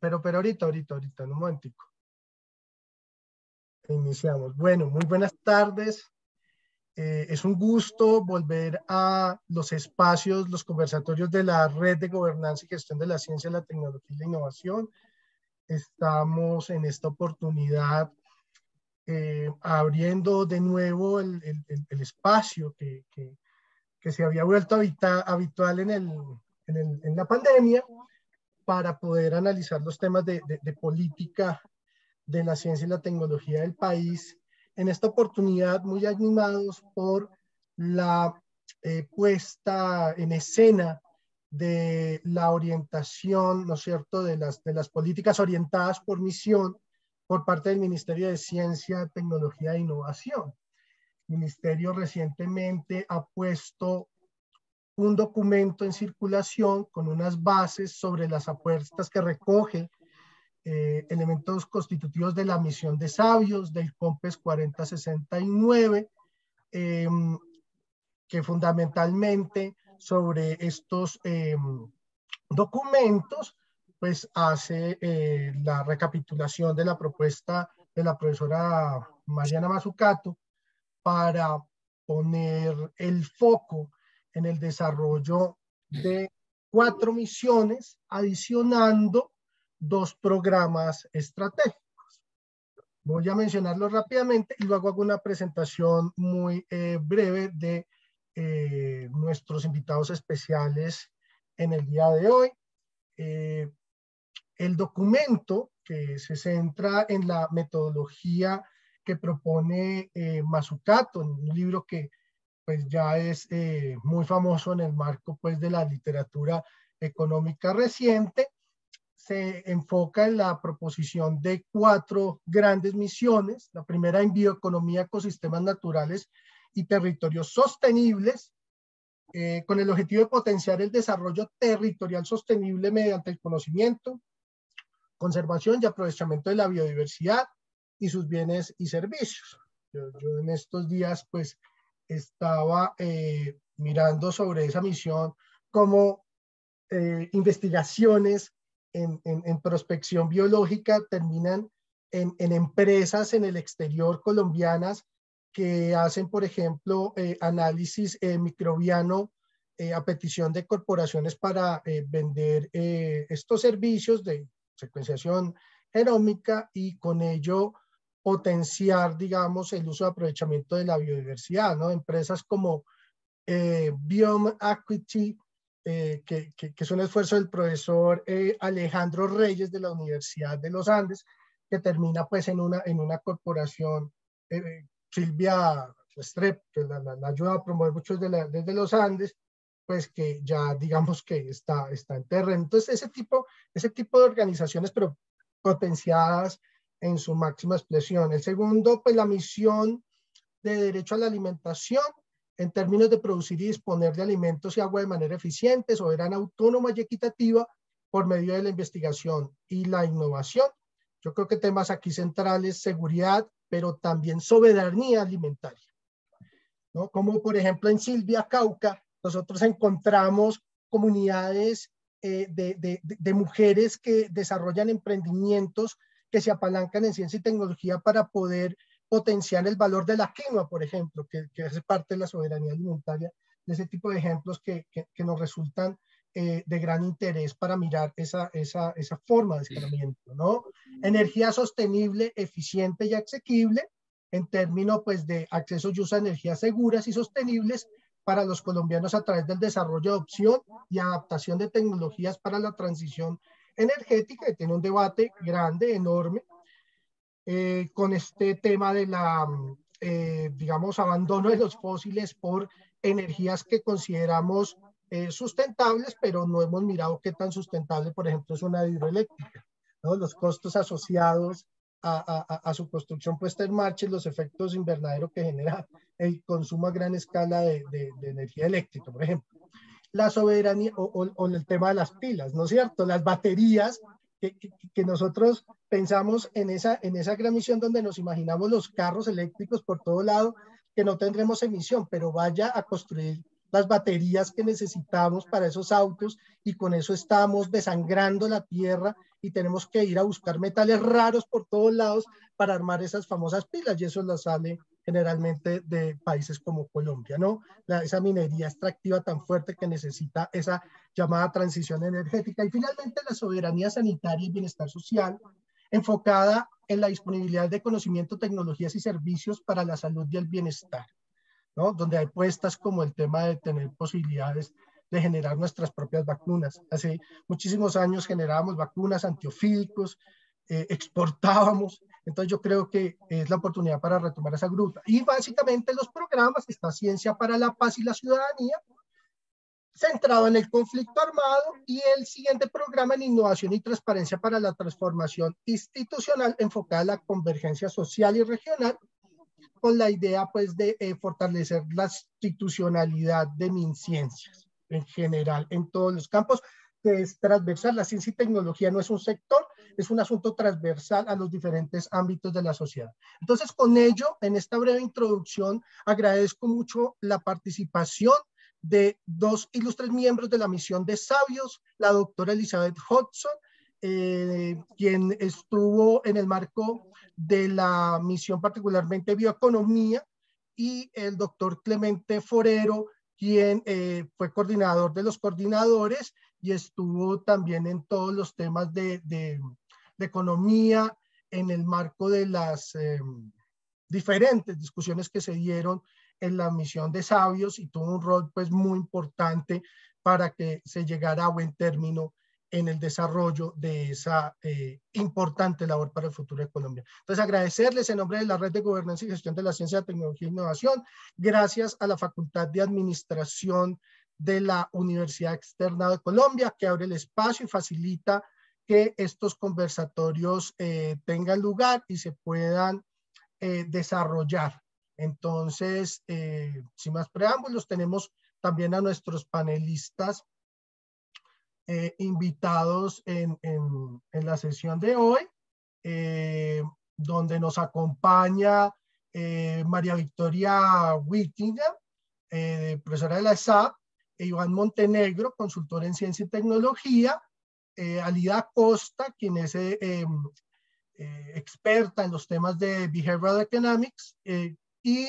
pero, pero ahorita, ahorita, ahorita, en un momento. Iniciamos. Bueno, muy buenas tardes. Eh, es un gusto volver a los espacios, los conversatorios de la Red de Gobernanza y Gestión de la Ciencia, la Tecnología y la Innovación. Estamos en esta oportunidad eh, abriendo de nuevo el, el, el espacio que, que, se había vuelto habitual en, el, en, en la pandemia para poder analizar los temas de, política de la ciencia y la tecnología del país. En esta oportunidad, muy animados por la eh, puesta en escena de la orientación, ¿no es cierto?, de las, de las políticas orientadas por misión por parte del Ministerio de Ciencia, Tecnología e Innovación. El Ministerio recientemente ha puesto un documento en circulación con unas bases sobre las apuestas que recoge eh, elementos constitutivos de la misión de sabios del COMPES 4069, em, que fundamentalmente sobre estos em, documentos, pues hace eh, la recapitulación de la propuesta de la profesora Mariana Mazzucato para poner el foco en el desarrollo de cuatro misiones, adicionando dos programas estratégicos. Voy a mencionarlo rápidamente y luego hago una presentación muy eh, breve de eh, nuestros invitados especiales en el día de hoy. Eh, el documento que se centra en la metodología que propone Mazucato, un libro que pues ya es eh, muy famoso en el marco pues de la literatura económica reciente, se enfoca en la proposición de cuatro grandes misiones. La primera en bioeconomía, ecosistemas naturales y territorios sostenibles, eh, con el objetivo de potenciar el desarrollo territorial sostenible mediante el conocimiento, conservación y aprovechamiento de la biodiversidad y sus bienes y servicios. yo en estos días, pues, estaba eh, mirando sobre esa misión como eh, investigaciones en, en, prospección biológica terminan en, empresas en el exterior colombianas que hacen, por ejemplo, eh, análisis microbiano a petición de corporaciones para vender estos servicios de secuenciación genómica y con ello potenciar, digamos, el uso y aprovechamiento de la biodiversidad, ¿no? Empresas como eh, Biome Equity, eh, que, que, es un esfuerzo del profesor eh, Alejandro Reyes de la Universidad de los Andes, que termina pues en una, en una corporación, eh, Silvia Strep, que la, ayuda a promover muchos de los Andes, pues que ya digamos que está, está en terreno. Entonces, ese tipo, ese tipo de organizaciones, pero potenciadas en su máxima expresión. El segundo, pues la misión de derecho a la alimentación en términos de producir y disponer de alimentos y agua de manera eficiente, soberana, autónoma y equitativa por medio de la investigación y la innovación. Yo creo que temas aquí centrales, seguridad, pero también soberanía alimentaria. Como por ejemplo en Silvia Cauca, nosotros encontramos comunidades eh, de, mujeres que desarrollan emprendimientos que se apalancan en ciencia y tecnología para poder potenciar el valor de la quema, por ejemplo, que, que es parte de la soberanía alimentaria, de ese tipo de ejemplos que, que, nos resultan eh, de gran interés para mirar esa, esa, esa forma de escalamiento, ¿no? Energía sostenible, eficiente y asequible, en términos pues, de acceso y uso a energías seguras y sostenibles para los colombianos a través del desarrollo de opción y adaptación de tecnologías para la transición energética, y tiene un debate grande, enorme, eh, con este tema de la, eh, digamos, abandono de los fósiles por energías que consideramos eh, sustentables, pero no hemos mirado qué tan sustentable, por ejemplo, es una hidroeléctrica, los costos asociados a, a, su construcción puesta en marcha y los efectos invernadero que genera el consumo a gran escala de, de energía eléctrica, por ejemplo la soberanía o, el tema de las pilas, ¿no es cierto? Las baterías que, nosotros pensamos en esa, en esa gran misión donde nos imaginamos los carros eléctricos por todo lado, que no tendremos emisión, pero vaya a construir las baterías que necesitamos para esos autos y con eso estamos desangrando la tierra y tenemos que ir a buscar metales raros por todos lados para armar esas famosas pilas y eso las sale generalmente de países como Colombia, ¿no? La, esa minería extractiva tan fuerte que necesita esa llamada transición energética. Y finalmente la soberanía sanitaria y bienestar social, enfocada en la disponibilidad de conocimiento, tecnologías y servicios para la salud y el bienestar, ¿no? Donde hay puestas como el tema de tener posibilidades de generar nuestras propias vacunas. Hace muchísimos años generábamos vacunas antiofídicos, eh, exportábamos, entonces yo creo que es la oportunidad para retomar esa gruta. Y básicamente los programas está Ciencia para la Paz y la Ciudadanía, centrado en el conflicto armado y el siguiente programa en innovación y transparencia para la transformación institucional enfocada a la convergencia social y regional con la idea pues de eh, fortalecer la institucionalidad de MinCiencias en general en todos los campos es transversal. La ciencia y tecnología no es un sector, es un asunto transversal a los diferentes ámbitos de la sociedad. Entonces, con ello, en esta breve introducción, agradezco mucho la participación de dos ilustres miembros de la misión de sabios, la doctora Elizabeth Hudson, eh, quien estuvo en el marco de la misión particularmente bioeconomía, y el doctor Clemente Forero, quien eh, fue coordinador de los coordinadores y estuvo también en todos los temas de, economía, en el marco de las eh, diferentes discusiones que se dieron en la misión de sabios y tuvo un rol pues muy importante para que se llegara a buen término en el desarrollo de esa eh, importante labor para el futuro de Colombia. Entonces, agradecerles en nombre de la Red de Gobernanza y Gestión de la Ciencia, Tecnología e Innovación, gracias a la Facultad de Administración de la Universidad Externa de Colombia, que abre el espacio y facilita que estos conversatorios eh, tengan lugar y se puedan eh, desarrollar. Entonces, eh, sin más preámbulos, tenemos también a nuestros panelistas invitados en, la sesión de hoy, donde nos acompaña María Victoria Wittinger profesora de la SAP Iván Montenegro, consultor en ciencia y tecnología, eh, Alida Costa, quien es eh, em, eh, experta en los temas de Behavioral Economics, y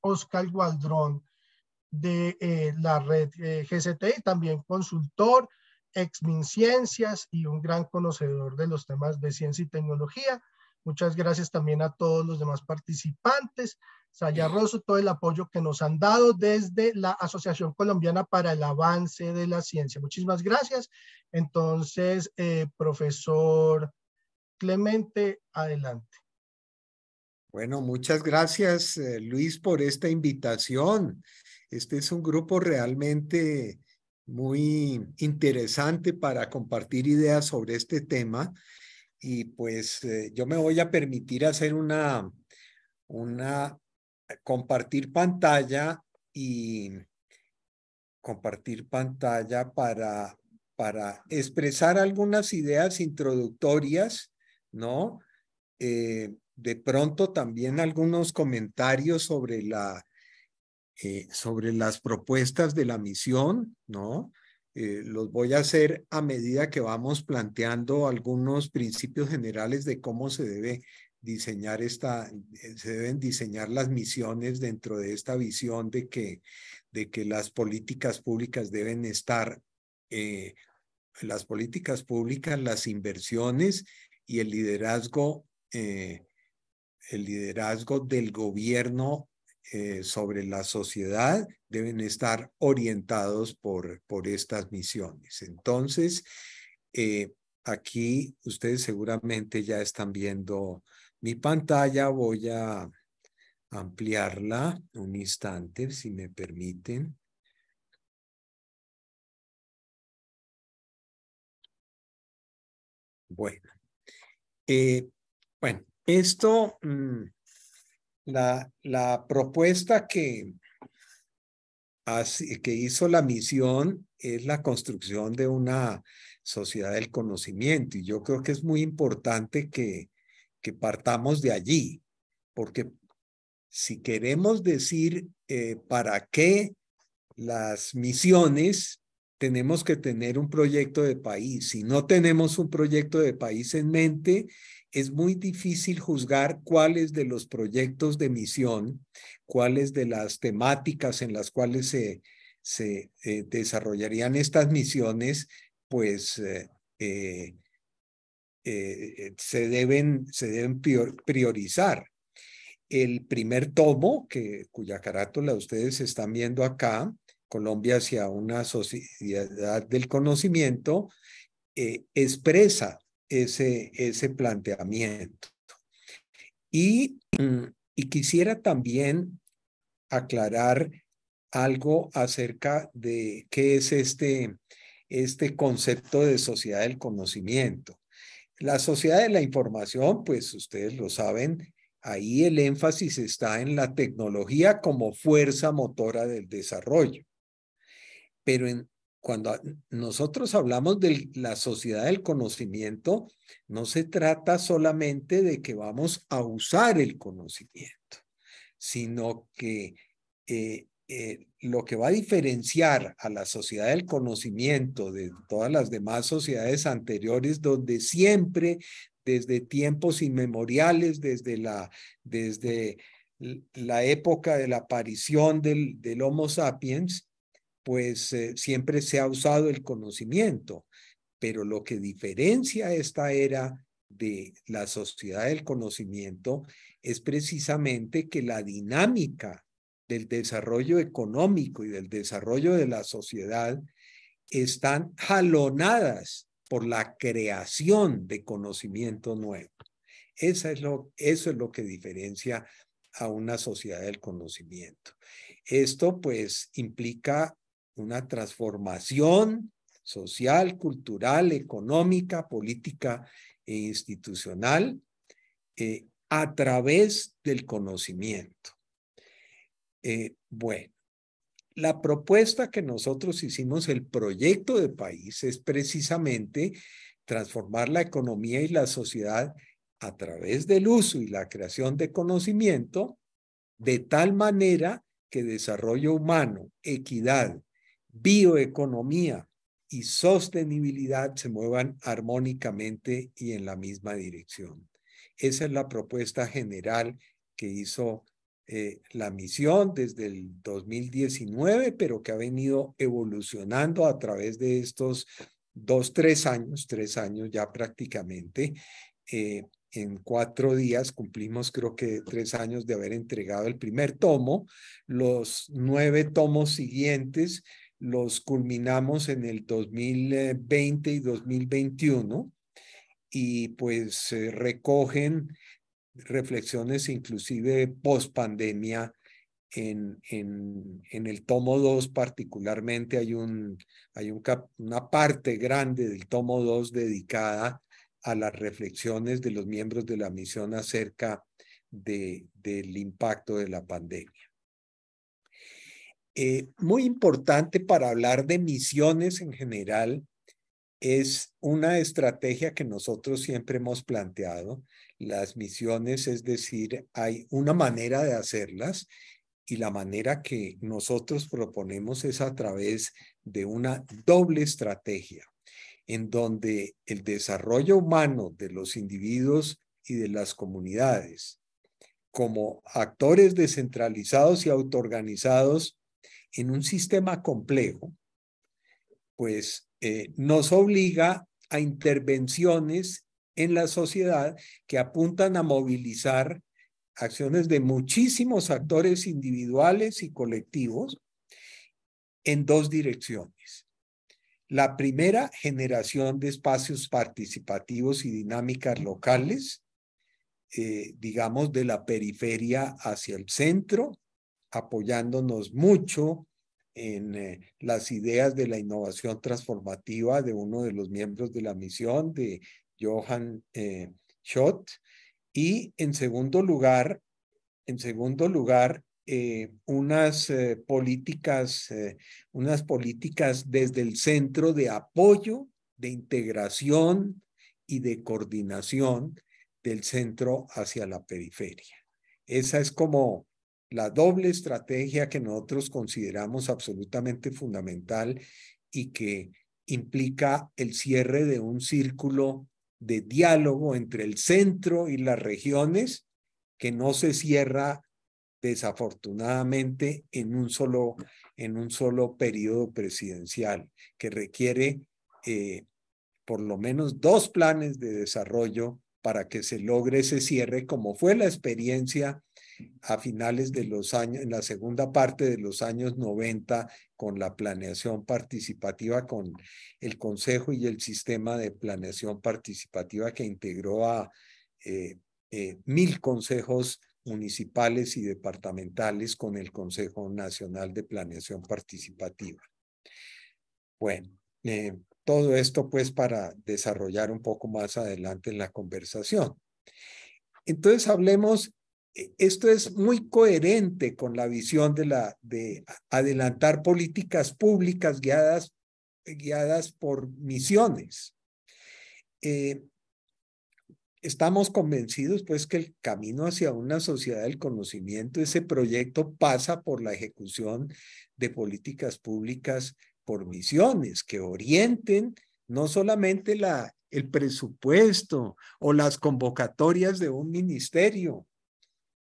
Oscar Gualdrón de la red GCT, también consultor, ex Ciencias y un gran conocedor de los temas de ciencia y tecnología. Muchas gracias también a todos los demás participantes, Rosso, todo el apoyo que nos han dado desde la Asociación Colombiana para el Avance de la Ciencia. Muchísimas gracias. Entonces, eh, profesor Clemente, adelante. Bueno, muchas gracias, eh, Luis, por esta invitación. Este es un grupo realmente muy interesante para compartir ideas sobre este tema y pues eh, yo me voy a permitir hacer una, una, eh, compartir pantalla y compartir pantalla para, para expresar algunas ideas introductorias, ¿no? Eh, de pronto también algunos comentarios sobre la, sobre las propuestas de la misión, ¿no? Eh, los voy a hacer a medida que vamos planteando algunos principios generales de cómo se debe diseñar esta, eh, se deben diseñar las misiones dentro de esta visión de que, de que las políticas públicas deben estar, eh, las políticas públicas, las inversiones y el liderazgo, el liderazgo del gobierno eh, sobre la sociedad deben estar orientados por, por estas misiones. Entonces, eh, aquí ustedes seguramente ya están viendo mi pantalla. Voy a ampliarla un instante, si me permiten. Bueno, eh, bueno, esto mm, la, propuesta que, que hizo la misión es la construcción de una sociedad del conocimiento y yo creo que es muy importante que, que partamos de allí, porque si queremos decir eh, para qué las misiones, tenemos que tener un proyecto de país. Si no tenemos un proyecto de país en mente, es muy difícil juzgar cuáles de los proyectos de misión, cuáles de las temáticas en las cuales se, se eh, desarrollarían estas misiones, pues eh, eh, se, deben, se deben priorizar. El primer tomo, que, cuya carátula ustedes están viendo acá, Colombia hacia una sociedad del conocimiento, expresa ese, ese planteamiento. Y, mm. y quisiera también aclarar algo acerca de qué es este, este concepto de sociedad del conocimiento. La sociedad de la información, pues ustedes lo saben, ahí el énfasis está en la tecnología como fuerza motora del desarrollo. Pero en, cuando nosotros hablamos de la sociedad del conocimiento, no se trata solamente de que vamos a usar el conocimiento, sino que eh, eh, lo que va a diferenciar a la sociedad del conocimiento de todas las demás sociedades anteriores, donde siempre, desde tiempos inmemoriales, desde la, desde la época de la aparición del Homo sapiens, pues eh, siempre se ha usado el conocimiento, pero lo que diferencia esta era de la sociedad del conocimiento es precisamente que la dinámica del desarrollo económico y del desarrollo de la sociedad están jalonadas por la creación de conocimiento nuevo. es lo, eso es lo que diferencia a una sociedad del conocimiento. Esto pues implica una transformación social, cultural, económica, política e institucional eh, a través del conocimiento. Eh, bueno, la propuesta que nosotros hicimos, el proyecto de país, es precisamente transformar la economía y la sociedad a través del uso y la creación de conocimiento de tal manera que desarrollo humano, equidad, bioeconomía y sostenibilidad se muevan armónicamente y en la misma dirección. Esa es la propuesta general que hizo eh, la misión desde el 2019, pero que ha venido evolucionando a través de estos dos, tres años, tres años ya prácticamente. Eh, en cuatro días cumplimos creo que tres años de haber entregado el primer tomo, los nueve tomos siguientes los culminamos en el 2020 eh, y 2021 y pues recogen reflexiones inclusive post pandemia en, el tomo 2 particularmente hay, un, hay una parte grande del tomo 2 dedicada a las reflexiones de los miembros de la misión acerca del impacto de la pandemia. Eh, muy importante para hablar de misiones en general es una estrategia que nosotros siempre hemos planteado. Las misiones, es decir, hay una manera de hacerlas y la manera que nosotros proponemos es a través de una doble estrategia, en donde el desarrollo humano de los individuos y de las comunidades, como actores descentralizados y autoorganizados, en un sistema complejo, pues eh, nos obliga a intervenciones en la sociedad que apuntan a movilizar acciones de muchísimos actores individuales y colectivos en dos direcciones. La primera, generación de espacios participativos y dinámicas locales, eh, digamos, de la periferia hacia el centro, apoyándonos mucho en eh, las ideas de la innovación transformativa de uno de los miembros de la misión, de Johan eh, Schott. Y en segundo lugar, en segundo lugar, eh, unas políticas, unas políticas desde el centro de apoyo, de integración y de coordinación del centro hacia la periferia. Esa es como la doble estrategia que nosotros consideramos absolutamente fundamental y que implica el cierre de un círculo de diálogo entre el centro y las regiones que no se cierra desafortunadamente en un solo, en un solo periodo presidencial, que requiere eh, por lo menos dos planes de desarrollo para que se logre ese cierre, como fue la experiencia a finales de los años, en la segunda parte de los años 90, con la planeación participativa, con el Consejo y el sistema de planeación participativa que integró a eh, eh, mil consejos municipales y departamentales con el Consejo Nacional de Planeación Participativa. Bueno, eh, todo esto pues para desarrollar un poco más adelante en la conversación. Entonces hablemos e, esto es muy coherente con la visión de, la, de adelantar políticas públicas guiadas, guiadas por misiones. Eh, estamos convencidos pues que el camino hacia una sociedad del conocimiento, ese proyecto pasa por la ejecución de políticas públicas por misiones que orienten no solamente el presupuesto o las convocatorias de un ministerio,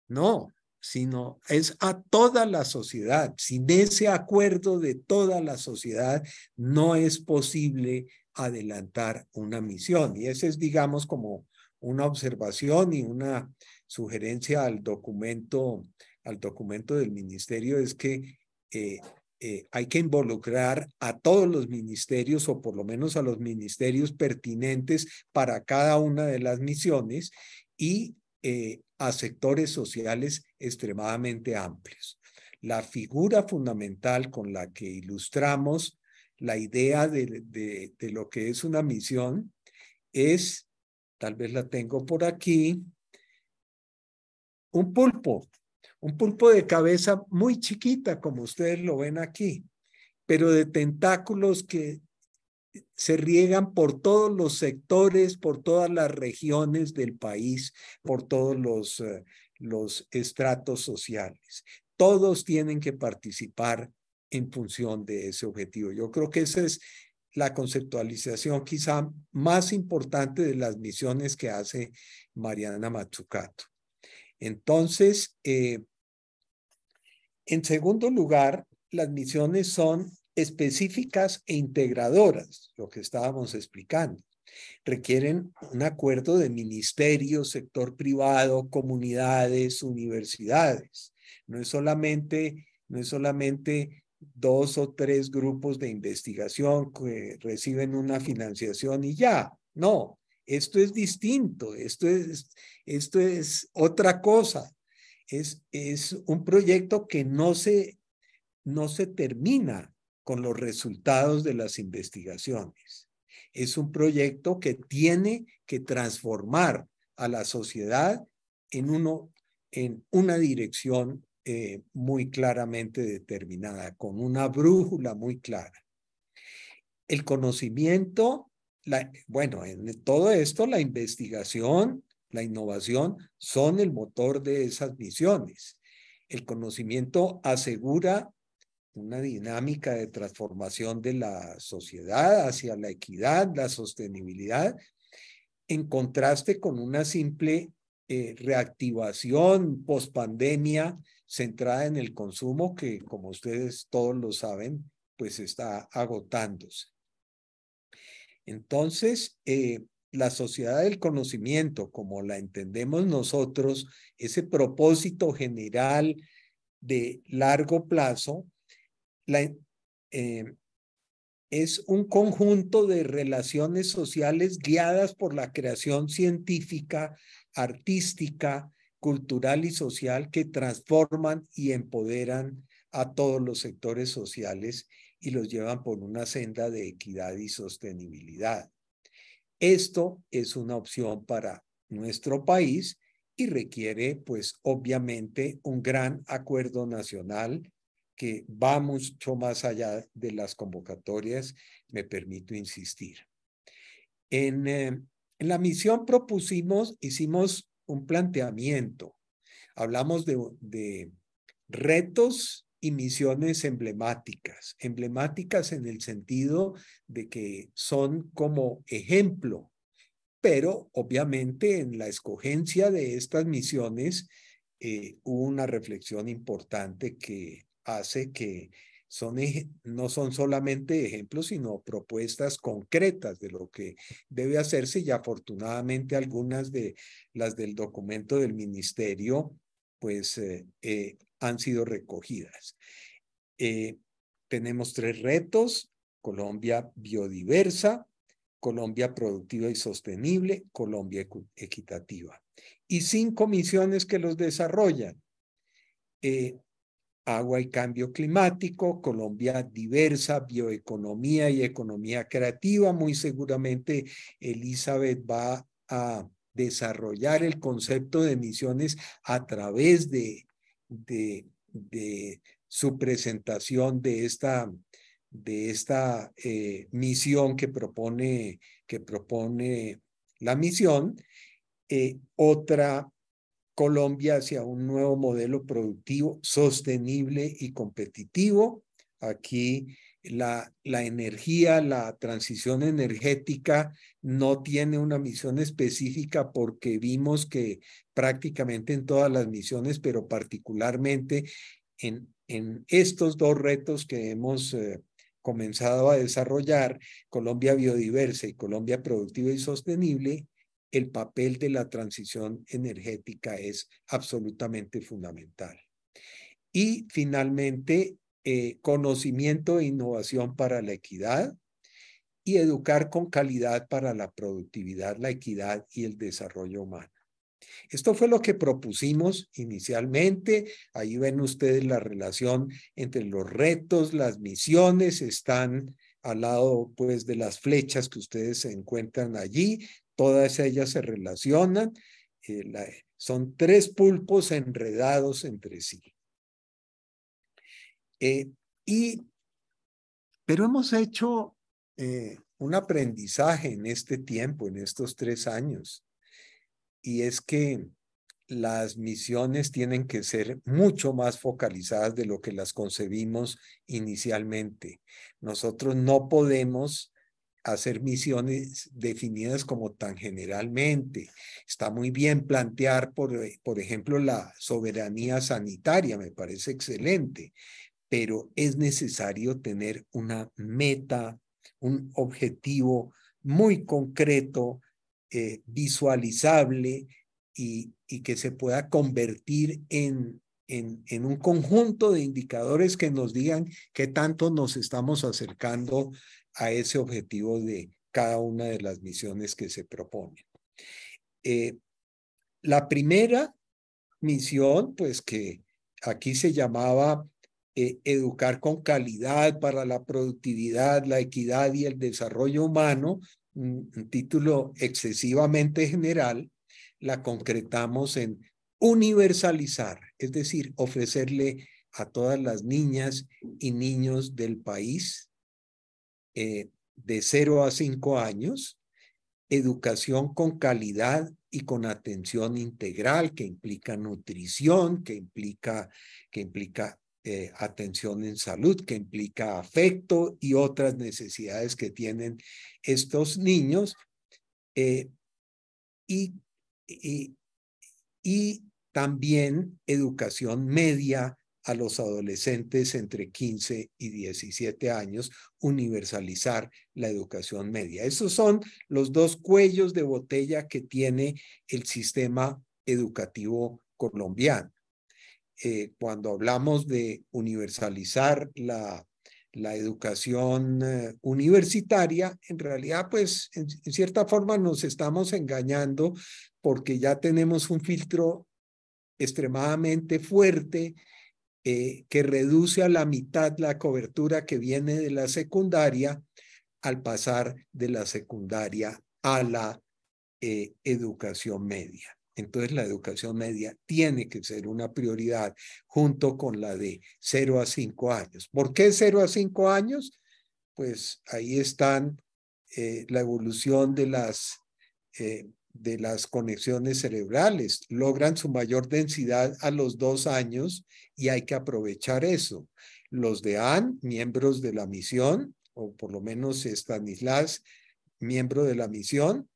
no, sino es a toda la sociedad. Sin ese acuerdo de toda la sociedad no es posible adelantar una misión. Y esa es, digamos, como una observación y una sugerencia al documento, al documento del ministerio, es que eh, eh, hay que involucrar a todos los ministerios o por lo menos a los ministerios pertinentes para cada una de las misiones y eh, a sectores sociales extremadamente amplios. La figura fundamental con la que ilustramos la idea de lo que es una misión es, tal vez la tengo por aquí, un pulpo, un pulpo de cabeza muy chiquita, como ustedes lo ven aquí, pero de tentáculos que se riegan por todos los sectores, por todas las regiones del país, por todos los, eh, los estratos sociales. Todos tienen que participar en función de ese objetivo. Yo creo que esa es la conceptualización quizá más importante de las misiones que hace Mariana Machucato. Entonces, eh, en segundo lugar, las misiones son específicas e integradoras, lo que estábamos explicando. Requieren un acuerdo de ministerio, sector privado, comunidades, universidades. No es solamente, no es solamente dos o tres grupos de investigación que reciben una financiación y ya. No, esto es distinto, esto es, esto es otra cosa. Es, es un proyecto que no se, no se termina, con los resultados de las investigaciones. Es un proyecto que tiene que transformar a la sociedad en, uno, en una dirección eh, muy claramente determinada, con una brújula muy clara. El conocimiento, la, bueno, en todo esto la investigación, la innovación son el motor de esas misiones. El conocimiento asegura una dinámica de transformación de la sociedad hacia la equidad, la sostenibilidad, en contraste con una simple eh, reactivación pospandemia centrada en el consumo que, como ustedes todos lo saben, pues está agotándose. Entonces, eh, la sociedad del conocimiento, como la entendemos nosotros, ese propósito general de largo plazo, eh, es un conjunto de relaciones sociales guiadas por la creación científica, artística, cultural y social que transforman y empoderan a todos los sectores sociales y los llevan por una senda de equidad y sostenibilidad. Esto es una opción para nuestro país y requiere, pues, obviamente, un gran acuerdo nacional que va mucho más allá de las convocatorias, me permito insistir. En, eh, la misión propusimos, hicimos un planteamiento. Hablamos de, retos y misiones emblemáticas, emblemáticas en el sentido de que son como ejemplo, pero obviamente en la escogencia de estas misiones eh, hubo una reflexión importante que hace que son, no son solamente ejemplos, sino propuestas concretas de lo que debe hacerse y afortunadamente algunas de las del documento del ministerio pues eh, eh, han sido recogidas. Eh, tenemos tres retos, Colombia biodiversa, Colombia productiva y sostenible, Colombia equitativa. Y cinco misiones que los desarrollan agua y cambio climático, Colombia diversa, bioeconomía y economía creativa. Muy seguramente Elizabeth va a desarrollar el concepto de misiones a través de, de, su presentación de esta, de esta eh, misión que propone, que propone la misión. Eh, otra Colombia hacia un nuevo modelo productivo sostenible y competitivo. Aquí la, energía, la transición energética no tiene una misión específica porque vimos que prácticamente en todas las misiones, pero particularmente en, estos dos retos que hemos eh, comenzado a desarrollar, Colombia Biodiversa y Colombia Productiva y Sostenible, el papel de la transición energética es absolutamente fundamental. Y finalmente, eh, conocimiento e innovación para la equidad y educar con calidad para la productividad, la equidad y el desarrollo humano. Esto fue lo que propusimos inicialmente. Ahí ven ustedes la relación entre los retos, las misiones, están al lado pues de las flechas que ustedes encuentran allí, Todas ellas se relacionan, eh, son tres pulpos enredados entre sí. Eh, y, pero hemos hecho eh, un aprendizaje en este tiempo, en estos tres años, y es que las misiones tienen que ser mucho más focalizadas de lo que las concebimos inicialmente. Nosotros no podemos hacer misiones definidas como tan generalmente. Está muy bien plantear, por, eh, por ejemplo, la soberanía sanitaria, me parece excelente, pero es necesario tener una meta, un objetivo muy concreto, eh, visualizable y, y, que se pueda convertir en, en, en un conjunto de indicadores que nos digan qué tanto nos estamos acercando a ese objetivo de cada una de las misiones que se proponen. Eh, la primera misión, pues que aquí se llamaba eh, educar con calidad para la productividad, la equidad y el desarrollo humano, un título excesivamente general, la concretamos en universalizar, es decir, ofrecerle a todas las niñas y niños del país eh, de 0 a 5 años, educación con calidad y con atención integral que implica nutrición, que implica, que implica eh, atención en salud, que implica afecto y otras necesidades que tienen estos niños. Eh, y, y, y también educación media a los adolescentes entre 15 y 17 años, universalizar la educación media. Esos son los dos cuellos de botella que tiene el sistema educativo colombiano. Eh, cuando hablamos de universalizar la, educación eh, universitaria, en realidad, pues, en cierta forma nos estamos engañando porque ya tenemos un filtro extremadamente fuerte eh, que reduce a la mitad la cobertura que viene de la secundaria al pasar de la secundaria a la eh, educación media. Entonces la educación media tiene que ser una prioridad junto con la de 0 a 5 años. ¿Por qué 0 a 5 años? Pues ahí están eh, la evolución de las de las conexiones cerebrales. Logran su mayor densidad a los dos años y hay que aprovechar eso. Los de AN, miembros de la misión, o por lo menos Stanislas, miembro de la misión,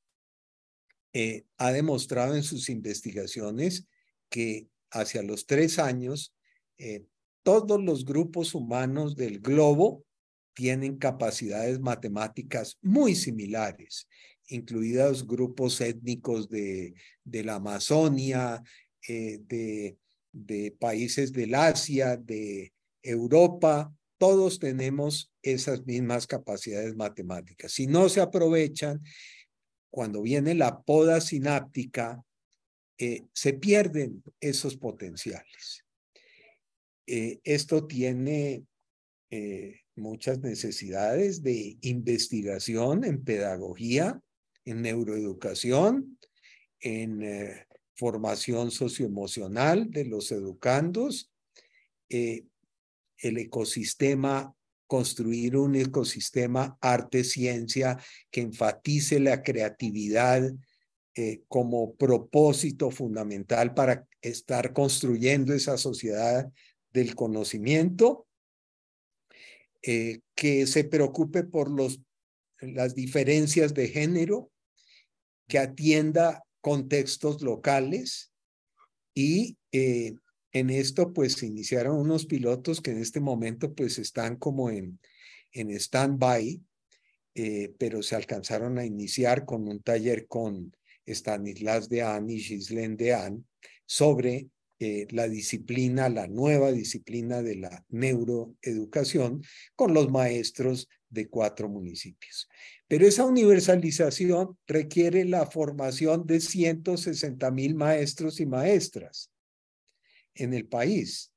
eh, ha demostrado en sus investigaciones que hacia los tres años eh, todos los grupos humanos del globo tienen capacidades matemáticas muy similares incluidos grupos étnicos de, la Amazonia, eh, de, de países del Asia, de Europa, todos tenemos esas mismas capacidades matemáticas. Si no se aprovechan, cuando viene la poda sináptica, eh, se pierden esos potenciales. Eh, esto tiene muchas necesidades de investigación en pedagogía, en neuroeducación, en eh, formación socioemocional de los educandos, eh, el ecosistema, construir un ecosistema arte-ciencia que enfatice la creatividad eh, como propósito fundamental para estar construyendo esa sociedad del conocimiento, que se preocupe por los, las diferencias de género, que atienda contextos locales y eh, en esto pues iniciaron unos pilotos que en este momento pues están como en, en stand-by, eh, pero se alcanzaron a iniciar con un taller con Stanislas Anne y de Anne sobre eh, la disciplina, la nueva disciplina de la neuroeducación con los maestros de cuatro municipios. Pero esa universalización requiere la formación de 160 mil maestros y maestras en el país.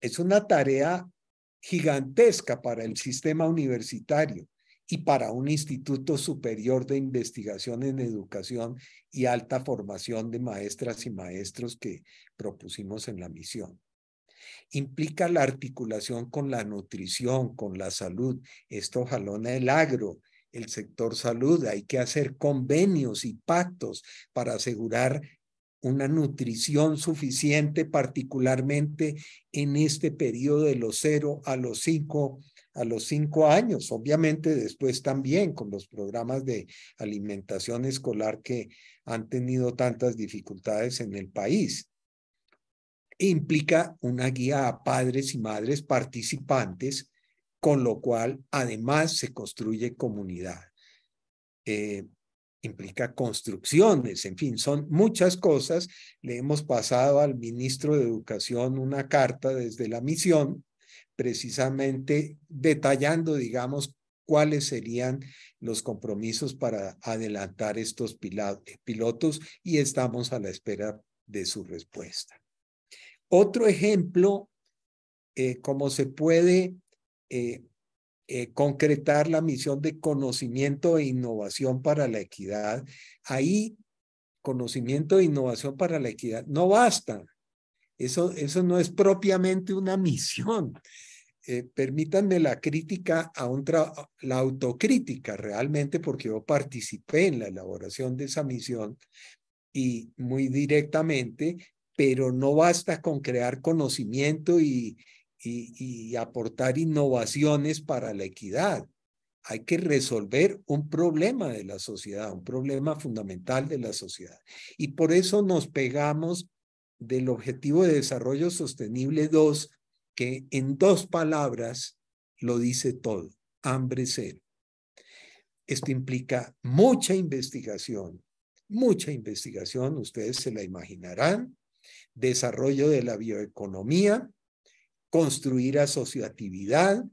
Es una tarea gigantesca para el sistema universitario y para un Instituto Superior de Investigación en Educación y Alta Formación de Maestras y Maestros que propusimos en la misión. Implica la articulación con la nutrición, con la salud. Esto jalona el agro, el sector salud. Hay que hacer convenios y pactos para asegurar una nutrición suficiente, particularmente en este periodo de los cero a los cinco a los cinco años, obviamente después también con los programas de alimentación escolar que han tenido tantas dificultades en el país. Implica una guía a padres y madres participantes, con lo cual además se construye comunidad. Eh, implica construcciones, en fin, son muchas cosas. Le hemos pasado al ministro de Educación una carta desde la misión precisamente detallando, digamos, cuáles serían los compromisos para adelantar estos pilotos y estamos a la espera de su respuesta. Otro ejemplo, eh, cómo se puede eh, eh, concretar la misión de conocimiento e innovación para la equidad. Ahí, conocimiento e innovación para la equidad no bastan. Eso, eso no es propiamente una misión. Eh, permítanme la crítica a un la autocrítica realmente, porque yo participé en la elaboración de esa misión y muy directamente, pero no basta con crear conocimiento y, y aportar innovaciones para la equidad. Hay que resolver un problema de la sociedad, un problema fundamental de la sociedad. Y por eso nos pegamos del Objetivo de Desarrollo Sostenible 2, que en dos palabras lo dice todo, hambre cero. Esto implica mucha investigación, mucha investigación, ustedes se la imaginarán, desarrollo de la bioeconomía, construir asociatividad,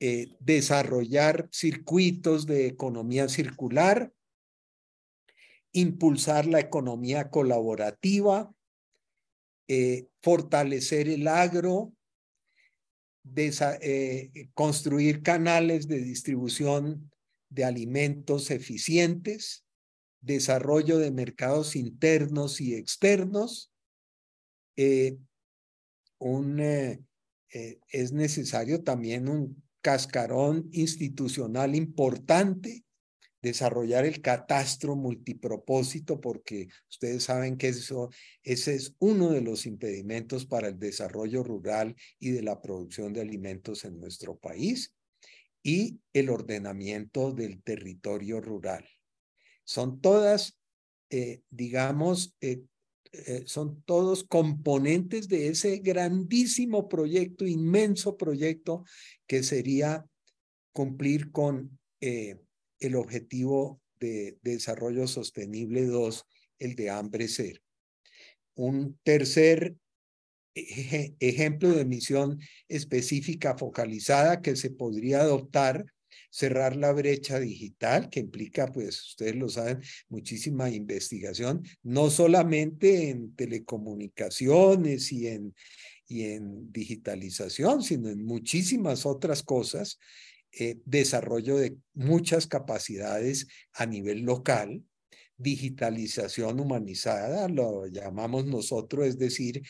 eh, desarrollar circuitos de economía circular, impulsar la economía colaborativa, eh, fortalecer el agro, eh, construir canales de distribución de alimentos eficientes, desarrollo de mercados internos y externos. Eh, un, es necesario también un cascarón institucional importante desarrollar el catastro multipropósito, porque ustedes saben que eso, ese es uno de los impedimentos para el desarrollo rural y de la producción de alimentos en nuestro país, y el ordenamiento del territorio rural. Son todas, eh, digamos, eh, eh, son todos componentes de ese grandísimo proyecto, inmenso proyecto, que sería cumplir con el objetivo de desarrollo sostenible 2, el de hambre cero. Un tercer ejemplo de misión específica focalizada que se podría adoptar cerrar la brecha digital, que implica, pues ustedes lo saben, muchísima investigación, no solamente en telecomunicaciones y en, y en digitalización, sino en muchísimas otras cosas eh, desarrollo de muchas capacidades a nivel local, digitalización humanizada, lo llamamos nosotros, es decir,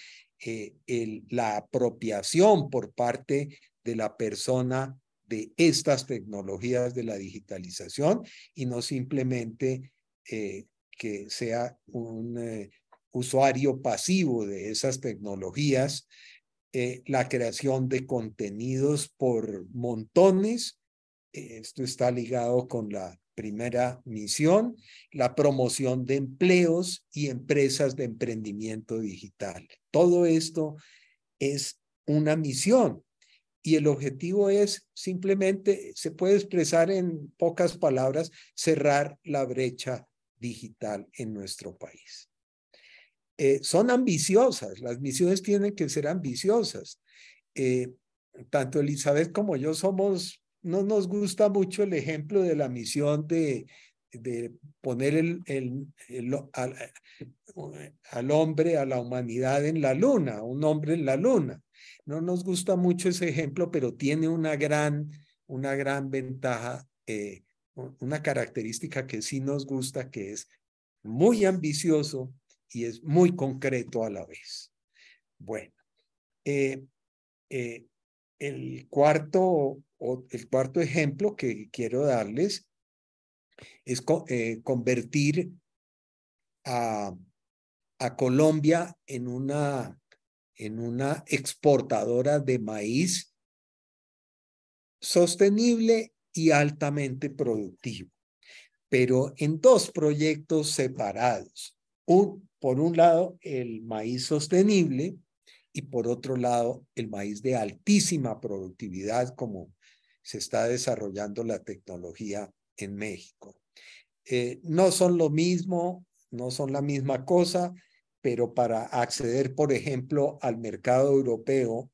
eh, la apropiación por parte de la persona de estas tecnologías de la digitalización y no simplemente eh, que sea un usuario pasivo de esas tecnologías, la creación de contenidos por montones esto está ligado con la primera misión, la promoción de empleos y empresas de emprendimiento digital. Todo esto es una misión y el objetivo es simplemente, se puede expresar en pocas palabras, cerrar la brecha digital en nuestro país. Eh, son ambiciosas, las misiones tienen que ser ambiciosas. Eh, tanto Elizabeth como yo somos no nos gusta mucho el ejemplo de la misión de, de poner al, hombre, a la humanidad en la luna, un hombre en la luna. No nos gusta mucho ese ejemplo, pero tiene una gran, una gran ventaja, eh, una característica que sí nos gusta, que es muy ambicioso y es muy concreto a la vez. Bueno, eh, eh el cuarto, ejemplo que quiero darles es eh, convertir a, a, Colombia en una, en una exportadora de maíz sostenible y altamente productivo, pero en dos proyectos separados. Un, por un lado, el maíz sostenible y por otro lado el maíz de altísima productividad como se está desarrollando la tecnología en México. Eh, no son lo mismo, no son la misma cosa, pero para acceder, por ejemplo, al mercado europeo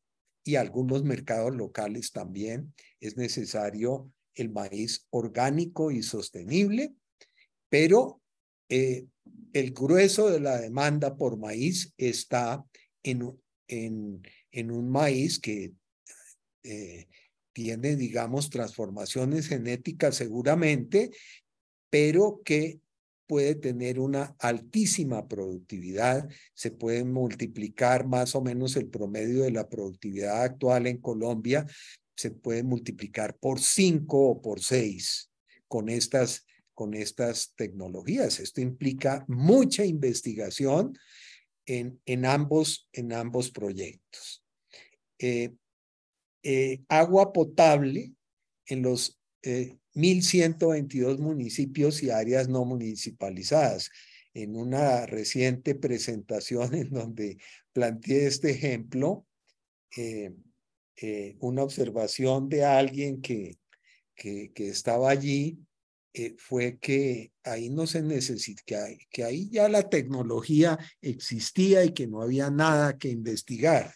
y algunos mercados locales también, es necesario el maíz orgánico y sostenible, pero eh, el grueso de la demanda por maíz está en en, un maíz que eh, tiene, digamos, transformaciones genéticas seguramente, pero que puede tener una altísima productividad, se puede multiplicar más o menos el promedio de la productividad actual en Colombia, se puede multiplicar por cinco o por seis con estas, con estas tecnologías. Esto implica mucha investigación en, ambos, en ambos proyectos. Eh, eh, agua potable en los 1.122 eh, municipios y áreas no municipalizadas. En una reciente presentación en donde planteé este ejemplo, una observación de alguien que, que, que estaba allí eh, fue que ahí no se necesita, que, ahí ya la tecnología existía y que no había nada que investigar.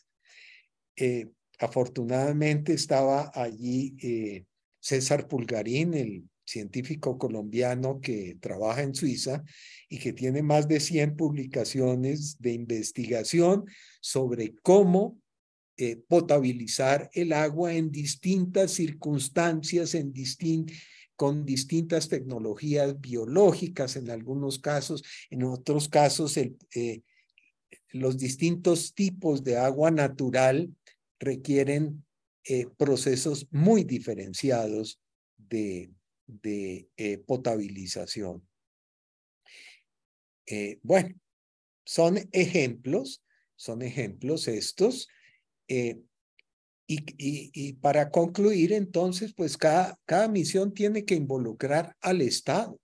Eh, afortunadamente estaba allí eh, César Pulgarín, el científico colombiano que trabaja en Suiza y que tiene más de 100 publicaciones de investigación sobre cómo potabilizar el agua en distintas circunstancias, en distintas con distintas tecnologías biológicas en algunos casos, en otros casos eh, los distintos tipos de agua natural requieren eh, procesos muy diferenciados de, eh, potabilización. bueno, son ejemplos, son ejemplos estos. Y, para concluir, entonces, pues cada, misión tiene que involucrar al Estado.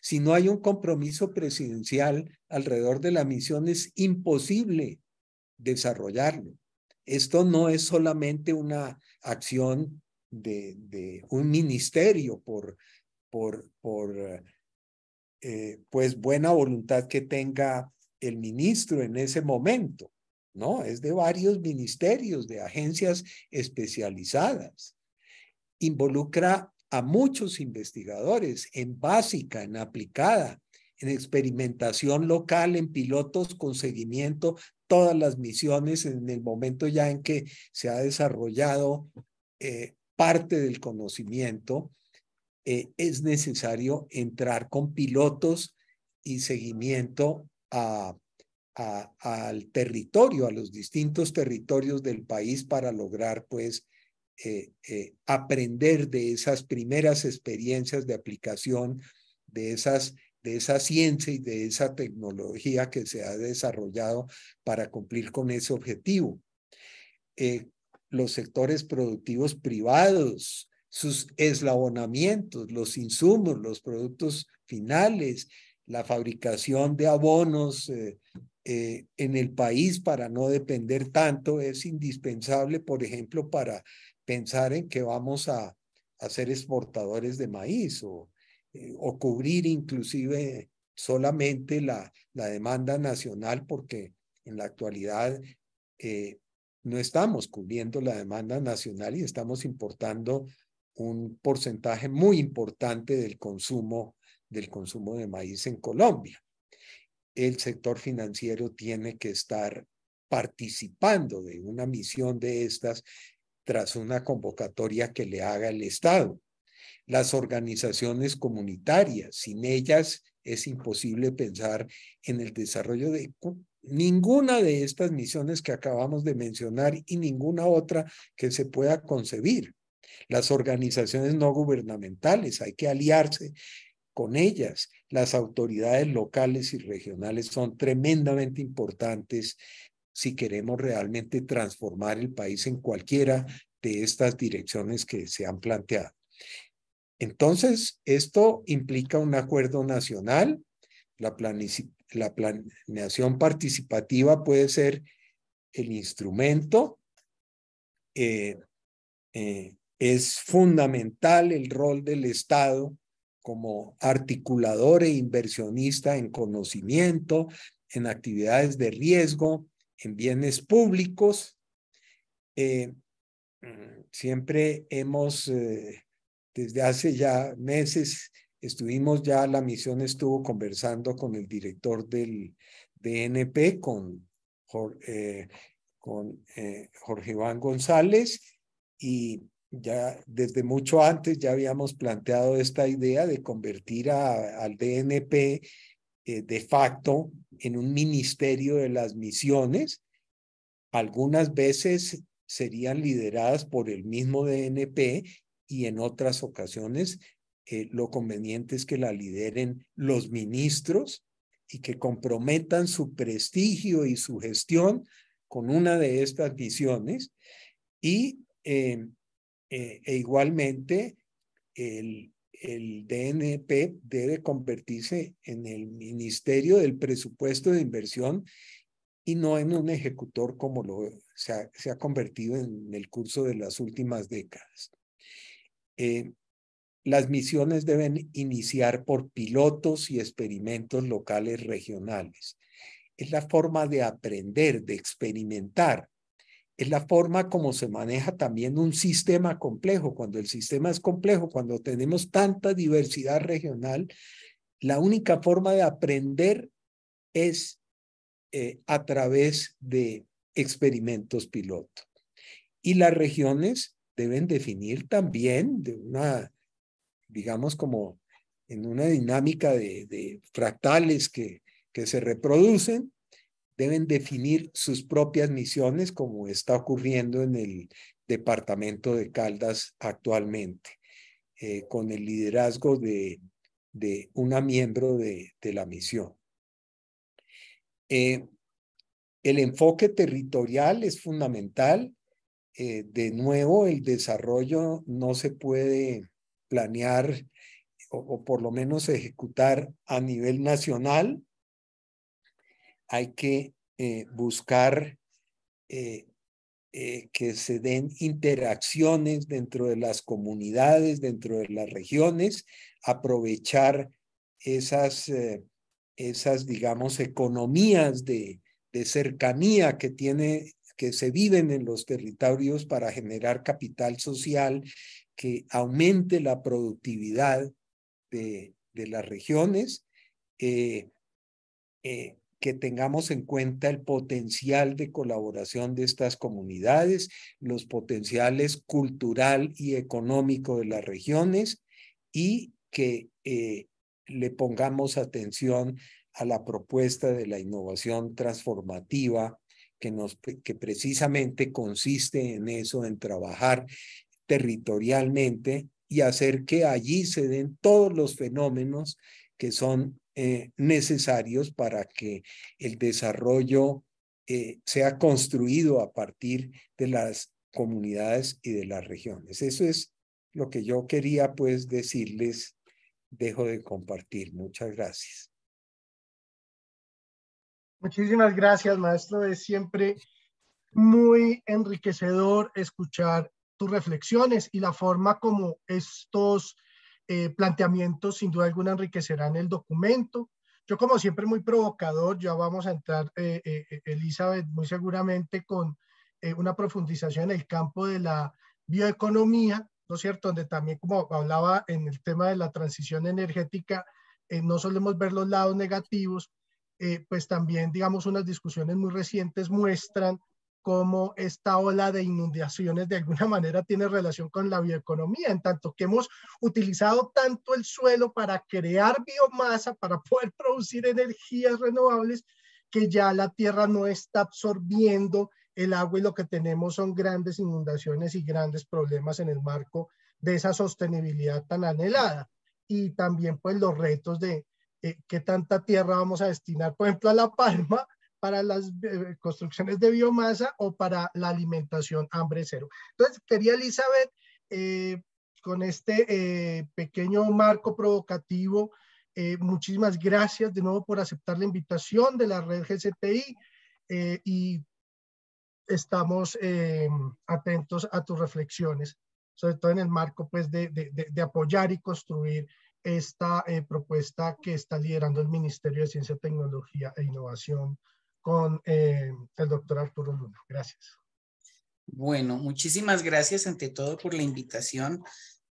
Si no hay un compromiso presidencial alrededor de la misión, es imposible desarrollarlo. Esto no es solamente una acción de, un ministerio por, eh, pues, buena voluntad que tenga el ministro en ese momento. No, es de varios ministerios, de agencias especializadas. Involucra a muchos investigadores en básica, en aplicada, en experimentación local, en pilotos con seguimiento, todas las misiones en el momento ya en que se ha desarrollado eh, parte del conocimiento, eh, es necesario entrar con pilotos y seguimiento a al territorio, a los distintos territorios del país para lograr, pues, eh, eh, aprender de esas primeras experiencias de aplicación de esas de esa ciencia y de esa tecnología que se ha desarrollado para cumplir con ese objetivo. Eh, los sectores productivos privados, sus eslabonamientos, los insumos, los productos finales, la fabricación de abonos, eh, en el país para no depender tanto es indispensable, por ejemplo, para pensar en que vamos a, ser exportadores de maíz o, eh, cubrir inclusive solamente la, demanda nacional, porque en la actualidad eh, no estamos cubriendo la demanda nacional y estamos importando un porcentaje muy importante del consumo del consumo de maíz en Colombia el sector financiero tiene que estar participando de una misión de estas tras una convocatoria que le haga el Estado. Las organizaciones comunitarias, sin ellas es imposible pensar en el desarrollo de ninguna de estas misiones que acabamos de mencionar y ninguna otra que se pueda concebir. Las organizaciones no gubernamentales, hay que aliarse con ellas. Las autoridades locales y regionales son tremendamente importantes si queremos realmente transformar el país en cualquiera de estas direcciones que se han planteado. Entonces, esto implica un acuerdo nacional. La, planeación participativa puede ser el instrumento. Eh, eh, es fundamental el rol del Estado como articulador e inversionista en conocimiento, en actividades de riesgo, en bienes públicos. Eh, siempre hemos, eh, desde hace ya meses, estuvimos ya, la misión estuvo conversando con el director del DNP, con, eh, con Jorge Iván González, y ya desde mucho antes ya habíamos planteado esta idea de convertir a, al DNP eh, de facto en un ministerio de las misiones. Algunas veces serían lideradas por el mismo DNP y en otras ocasiones eh, lo conveniente es que la lideren los ministros y que comprometan su prestigio y su gestión con una de estas misiones y eh, eh, e igualmente el, DNP debe convertirse en el Ministerio del Presupuesto de Inversión y no en un ejecutor como lo se ha, convertido en el curso de las últimas décadas. Eh, las misiones deben iniciar por pilotos y experimentos locales regionales. Es la forma de aprender, de experimentar, es la forma como se maneja también un sistema complejo. Cuando el sistema es complejo, cuando tenemos tanta diversidad regional, la única forma de aprender es eh, a través de experimentos piloto. Y las regiones deben definir también de una, digamos, como en una dinámica de, fractales que se reproducen, deben definir sus propias misiones, como está ocurriendo en el departamento de Caldas actualmente, eh, con el liderazgo de, una miembro de, la misión. Eh, el enfoque territorial es fundamental. Eh, de nuevo, el desarrollo no se puede planear o por lo menos ejecutar a nivel nacional, hay que eh, buscar eh, eh, que se den interacciones dentro de las comunidades, dentro de las regiones, aprovechar esas, esas digamos, economías de, cercanía que tiene que se viven en los territorios para generar capital social que aumente la productividad de, las regiones que tengamos en cuenta el potencial de colaboración de estas comunidades, los potenciales cultural y económico de las regiones y que eh, le pongamos atención a la propuesta de la innovación transformativa que, nos, que precisamente consiste en eso, en trabajar territorialmente y hacer que allí se den todos los fenómenos que son eh, necesarios para que el desarrollo eh, sea construido a partir de las comunidades y de las regiones. Eso es lo que yo quería pues decirles. Dejo de compartir. Muchas gracias. Muchísimas gracias, maestro. Es siempre muy enriquecedor escuchar tus reflexiones y la forma como estos eh, planteamientos sin duda alguna enriquecerán el documento. Yo como siempre muy provocador, ya vamos a entrar, eh, eh, Elizabeth, muy seguramente con una profundización en el campo de la bioeconomía, ¿no es cierto? Donde también, como hablaba en el tema de la transición energética, no solemos ver los lados negativos, pues también, digamos, unas discusiones muy recientes muestran cómo esta ola de inundaciones de alguna manera tiene relación con la bioeconomía, en tanto que hemos utilizado tanto el suelo para crear biomasa, para poder producir energías renovables, que ya la tierra no está absorbiendo el agua y lo que tenemos son grandes inundaciones y grandes problemas en el marco de esa sostenibilidad tan anhelada. Y también pues los retos de eh, qué tanta tierra vamos a destinar, por ejemplo, a La Palma para las eh, construcciones de biomasa o para la alimentación hambre cero. Entonces, quería Elizabeth, eh, con este eh, pequeño marco provocativo, muchísimas gracias de nuevo por aceptar la invitación de la red GCTI y estamos atentos a tus reflexiones, sobre todo en el marco pues, de, de, apoyar y construir esta propuesta que está liderando el Ministerio de Ciencia, Tecnología e Innovación con eh, el doctor Arturo Luna. Gracias. Bueno, muchísimas gracias ante todo por la invitación.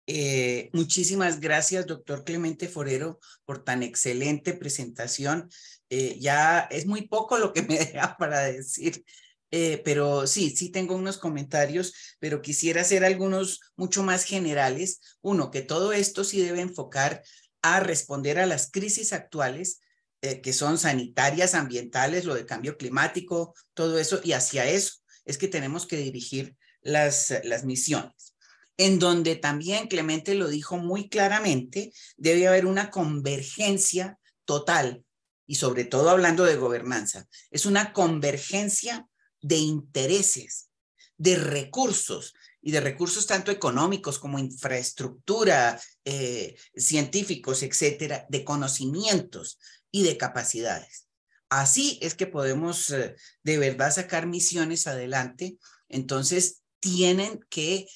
Eh, muchísimas gracias, doctor Clemente Forero, por tan excelente presentación. Eh, ya es muy poco lo que me deja para decir, pero sí, sí tengo unos comentarios, pero quisiera hacer algunos mucho más generales. Uno, que todo esto sí debe enfocar a responder a las crisis actuales, eh, que son sanitarias, ambientales, lo de cambio climático, todo eso, y hacia eso es que tenemos que dirigir las, misiones. En donde también Clemente lo dijo muy claramente, debe haber una convergencia total, y sobre todo hablando de gobernanza, es una convergencia de intereses, de recursos, y de recursos tanto económicos como infraestructura, eh, científicos, etcétera, de conocimientos, y de capacidades. Así es que podemos eh, de verdad sacar misiones adelante. Entonces, tienen que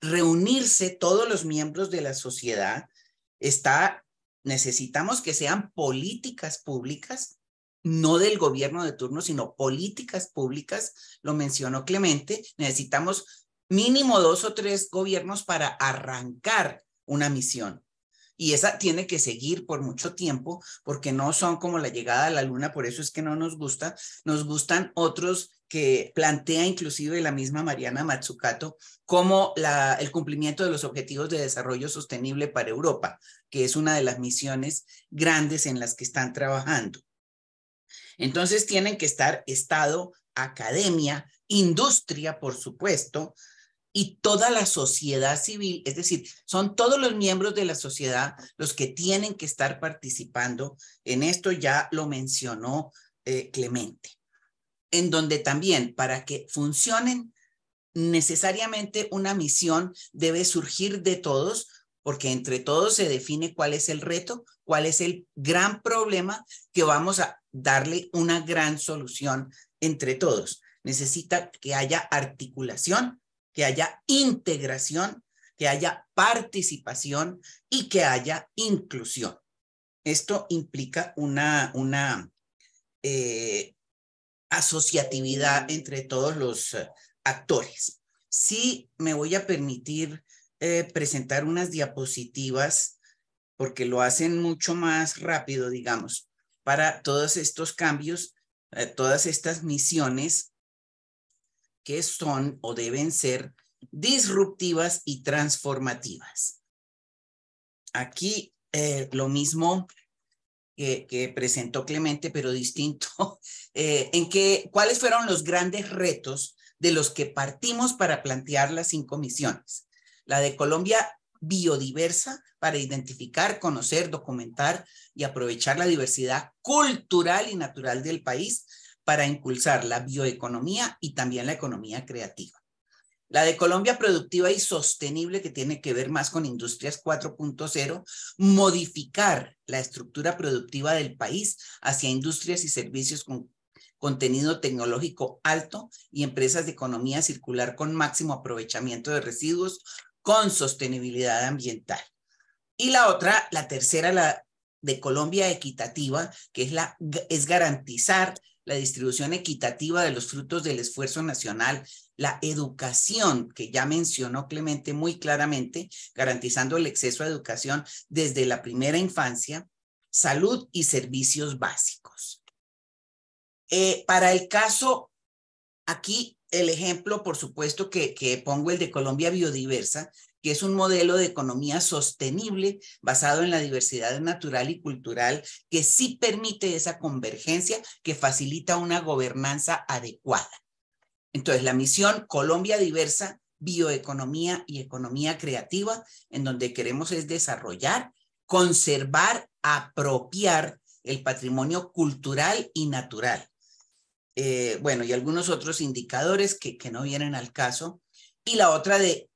reunirse todos los miembros de la sociedad. Está, necesitamos que sean políticas públicas, no del gobierno de turno, sino políticas públicas. Lo mencionó Clemente. Necesitamos mínimo dos o tres gobiernos para arrancar una misión y esa tiene que seguir por mucho tiempo porque no son como la llegada a la luna, por eso es que no nos gusta, nos gustan otros que plantea inclusive la misma Mariana Matsukato como el cumplimiento de los objetivos de desarrollo sostenible para Europa, que es una de las misiones grandes en las que están trabajando. Entonces tienen que estar Estado, academia, industria, por supuesto, y toda la sociedad civil, es decir, son todos los miembros de la sociedad los que tienen que estar participando en esto, ya lo mencionó eh, Clemente, en donde también para que funcionen necesariamente una misión debe surgir de todos, porque entre todos se define cuál es el reto, cuál es el gran problema que vamos a darle una gran solución entre todos. Necesita que haya articulación que haya integración, que haya participación y que haya inclusión. Esto implica una, una eh, asociatividad entre todos los eh, actores. Sí me voy a permitir eh, presentar unas diapositivas porque lo hacen mucho más rápido, digamos, para todos estos cambios, todas estas misiones que son o deben ser disruptivas y transformativas. Aquí eh, lo mismo que, presentó Clemente, pero distinto, eh, en que, cuáles fueron los grandes retos de los que partimos para plantear las cinco misiones. La de Colombia biodiversa para identificar, conocer, documentar y aprovechar la diversidad cultural y natural del país para impulsar la bioeconomía y también la economía creativa. La de Colombia productiva y sostenible, que tiene que ver más con Industrias 4.0, modificar la estructura productiva del país hacia industrias y servicios con contenido tecnológico alto y empresas de economía circular con máximo aprovechamiento de residuos con sostenibilidad ambiental. Y la otra, la tercera, la de Colombia equitativa, que es, la, es garantizar la distribución equitativa de los frutos del esfuerzo nacional, la educación, que ya mencionó Clemente muy claramente, garantizando el acceso a educación desde la primera infancia, salud y servicios básicos. Eh, para el caso, aquí el ejemplo, por supuesto, que pongo el de Colombia Biodiversa, que es un modelo de economía sostenible basado en la diversidad natural y cultural que sí permite esa convergencia que facilita una gobernanza adecuada. Entonces, la misión Colombia diversa, bioeconomía y economía creativa, en donde queremos es desarrollar, conservar, apropiar el patrimonio cultural y natural. Eh, bueno, y algunos otros indicadores que, que no vienen al caso. Y la otra de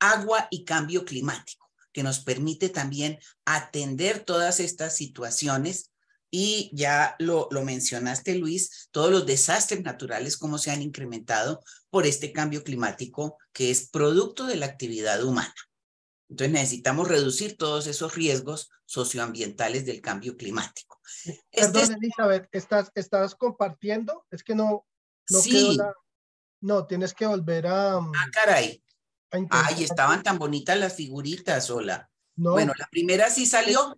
agua y cambio climático, que nos permite también atender todas estas situaciones y ya lo, lo, mencionaste, Luis, todos los desastres naturales, cómo se han incrementado por este cambio climático que es producto de la actividad humana. Entonces necesitamos reducir todos esos riesgos socioambientales del cambio climático. Este Perdón, Elizabeth, ¿estás, ¿estás compartiendo? Es que no, no No, tienes que volver a... Mm, ah, caray. Ah, Ay, estaban tan bonitas las figuritas, hola. No. Bueno, la primera sí salió,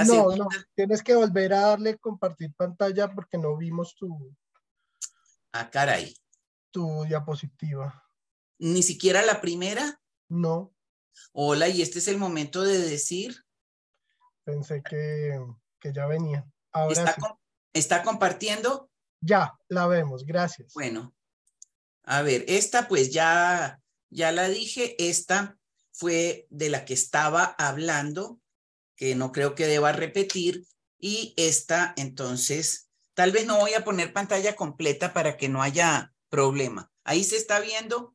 no, No, tienes que volver a darle compartir pantalla porque no vimos tu. Ah, caray. Tu diapositiva. ¿Ni siquiera la primera? No. Hola, y este es el momento de decir. Pensé que, ya venía. Ahora ¿Está compartiendo? Ya, la vemos, gracias. Bueno, a ver, esta pues ya ya la dije, esta fue de la que estaba hablando, que no creo que deba repetir, y esta entonces, tal vez no voy a poner pantalla completa para que no haya problema. ¿Ahí se está viendo?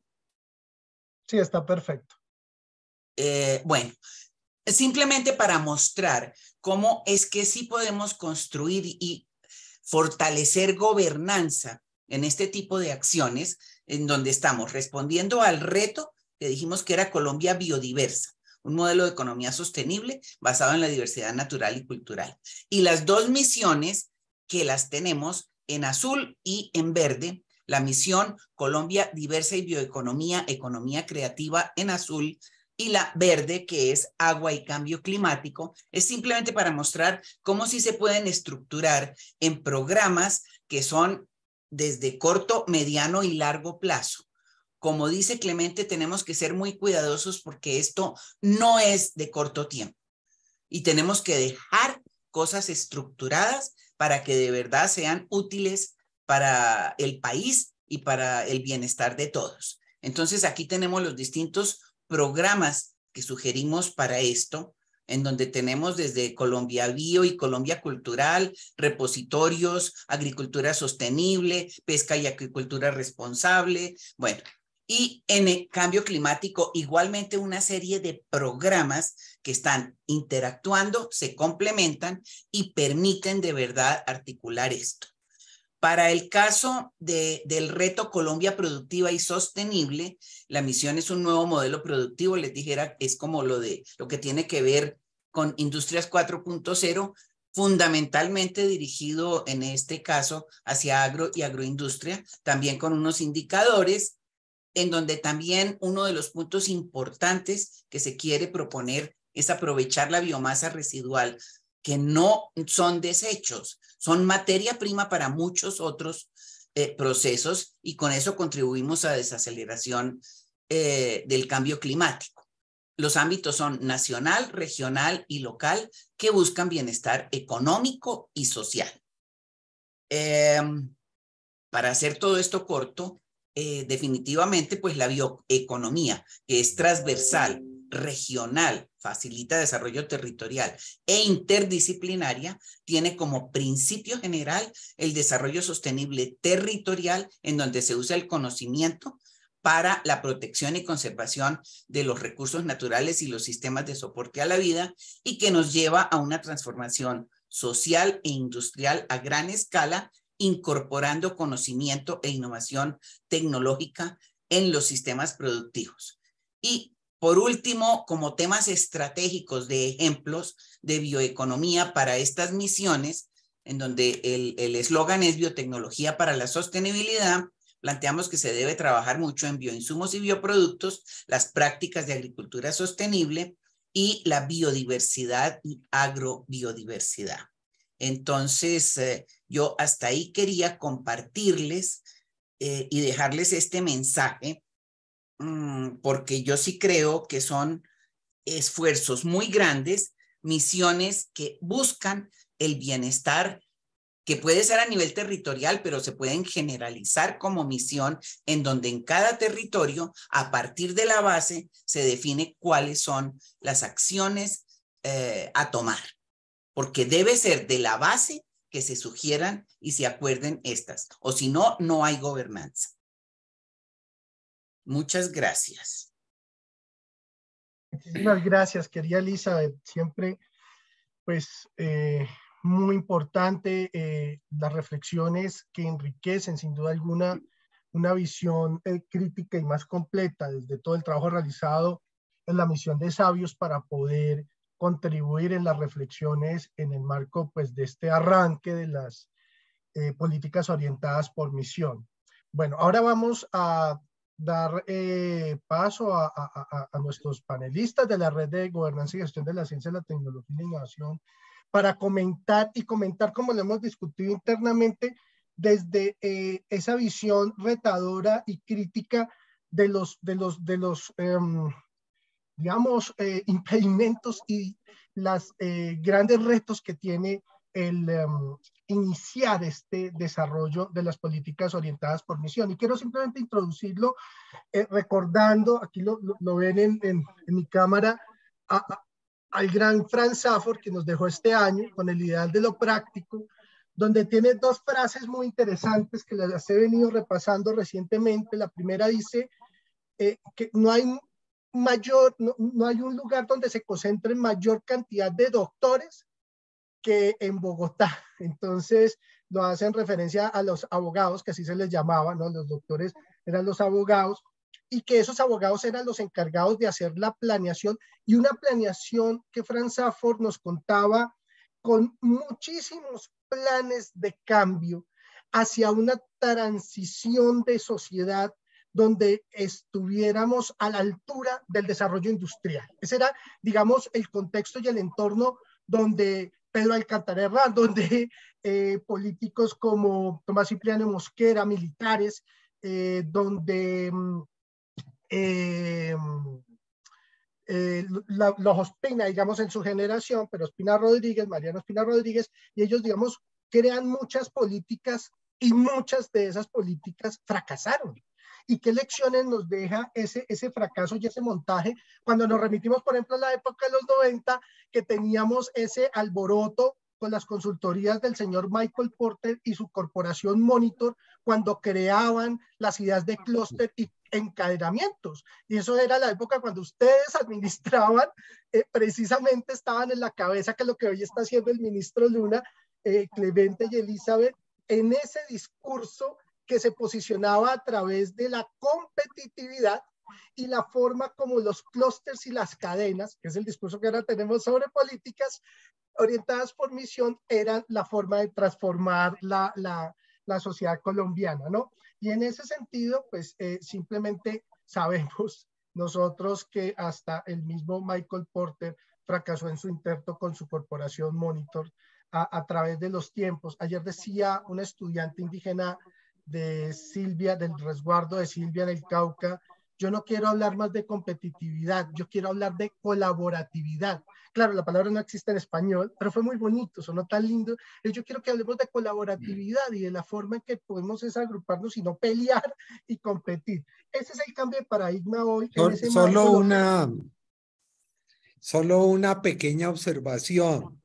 Sí, está perfecto. Eh, bueno, simplemente para mostrar cómo es que sí podemos construir y fortalecer gobernanza en este tipo de acciones, en donde estamos respondiendo al reto que dijimos que era Colombia biodiversa, un modelo de economía sostenible basado en la diversidad natural y cultural. Y las dos misiones que las tenemos en azul y en verde, la misión Colombia diversa y bioeconomía, economía creativa en azul, y la verde, que es agua y cambio climático, es simplemente para mostrar cómo sí se pueden estructurar en programas que son desde corto, mediano y largo plazo. Como dice Clemente, tenemos que ser muy cuidadosos porque esto no es de corto tiempo y tenemos que dejar cosas estructuradas para que de verdad sean útiles para el país y para el bienestar de todos. Entonces, aquí tenemos los distintos programas que sugerimos para esto en donde tenemos desde Colombia Bio y Colombia Cultural, repositorios, agricultura sostenible, pesca y agricultura responsable, bueno, y en el cambio climático igualmente una serie de programas que están interactuando, se complementan y permiten de verdad articular esto. Para el caso del reto Colombia Productiva y Sostenible, la misión es un nuevo modelo productivo, les dijera, es como lo de lo que tiene que ver con Industrias 4.0, fundamentalmente dirigido en este caso hacia agro y agroindustria, también con unos indicadores en donde también uno de los puntos importantes que se quiere proponer es aprovechar la biomasa residual que no son desechos, son materia prima para muchos otros eh, procesos y con eso contribuimos a desaceleración eh, del cambio climático. Los ámbitos son nacional, regional y local que buscan bienestar económico y social. Em, para hacer todo esto corto, eh, definitivamente pues la bioeconomía, que es transversal, regional, facilita desarrollo territorial e interdisciplinaria, tiene como principio general el desarrollo sostenible territorial, en donde se usa el conocimiento para la protección y conservación de los recursos naturales y los sistemas de soporte a la vida, y que nos lleva a una transformación social e industrial a gran escala, incorporando conocimiento e innovación tecnológica en los sistemas productivos. Y por último, como temas estratégicos de ejemplos de bioeconomía para estas misiones, en donde el eslogan es biotecnología para la sostenibilidad, planteamos que se debe trabajar mucho en bioinsumos y bioproductos, las prácticas de agricultura sostenible y la biodiversidad y agrobiodiversidad. Entonces, eh, yo hasta ahí quería compartirles eh, y dejarles este mensaje Mm, porque yo sí creo que son esfuerzos muy grandes, misiones que buscan el bienestar que puede ser a nivel territorial, pero se pueden generalizar como misión en donde en cada territorio, a partir de la base, se define cuáles son las acciones eh, a tomar, porque debe ser de la base que se sugieran y se acuerden estas, o si no, no hay gobernanza. Muchas gracias. Muchísimas gracias, querida Elizabeth. Siempre, pues, eh, muy importante eh, las reflexiones que enriquecen, sin duda alguna, una visión eh, crítica y más completa desde todo el trabajo realizado en la misión de sabios para poder contribuir en las reflexiones en el marco pues de este arranque de las políticas orientadas por misión. Bueno, ahora vamos a dar eh, paso a, nuestros panelistas de la red de gobernanza y gestión de la ciencia, la tecnología y la innovación para comentar y comentar como lo hemos discutido internamente desde eh, esa visión retadora y crítica de los, de los, de los em, digamos, eh, impedimentos y los grandes retos que tiene el em, iniciar este desarrollo de las políticas orientadas por misión. Y quiero simplemente introducirlo eh, recordando, aquí lo, lo, ven en, mi cámara, al gran Franz Safford que nos dejó este año con el ideal de lo práctico, donde tiene dos frases muy interesantes que las he venido repasando recientemente. La primera dice eh, que no hay mayor, no, no hay un lugar donde se concentre mayor cantidad de doctores que en Bogotá. Entonces, lo hacen referencia a los abogados, que así se les llamaba, ¿no? Los doctores eran los abogados, y que esos abogados eran los encargados de hacer la planeación, y una planeación que Franz Safford nos contaba con muchísimos planes de cambio hacia una transición de sociedad donde estuviéramos a la altura del desarrollo industrial. Ese era, digamos, el contexto y el entorno donde Pedro Alcántara Herrán, donde eh, políticos como Tomás Cipriano Mosquera, militares, eh, donde mm, eh, mm, los Ospina, digamos, en su generación, pero Ospina Rodríguez, Mariano Ospina Rodríguez, y ellos, digamos, crean muchas políticas y muchas de esas políticas fracasaron y qué lecciones nos deja ese, ese fracaso y ese montaje cuando nos remitimos, por ejemplo, a la época de los 90, que teníamos ese alboroto con las consultorías del señor Michael Porter y su corporación Monitor cuando creaban las ideas de clúster y encadenamientos. Y eso era la época cuando ustedes administraban, eh, precisamente estaban en la cabeza que lo que hoy está haciendo el ministro Luna, eh, Clemente y Elizabeth, en ese discurso que se posicionaba a través de la competitividad y la forma como los clústeres y las cadenas, que es el discurso que ahora tenemos sobre políticas orientadas por misión, eran la forma de transformar la, la, la sociedad colombiana, ¿no? Y en ese sentido, pues eh, simplemente sabemos nosotros que hasta el mismo Michael Porter fracasó en su intento con su corporación Monitor a, través de los tiempos. Ayer decía una estudiante indígena de Silvia, del resguardo de Silvia del Cauca, yo no quiero hablar más de competitividad, yo quiero hablar de colaboratividad. Claro, la palabra no existe en español, pero fue muy bonito, sonó tan lindo. Eh, yo quiero que hablemos de colaboratividad y de la forma en que podemos es agruparnos y no pelear y competir. Ese es el cambio de paradigma hoy. solo, una, solo una pequeña observación.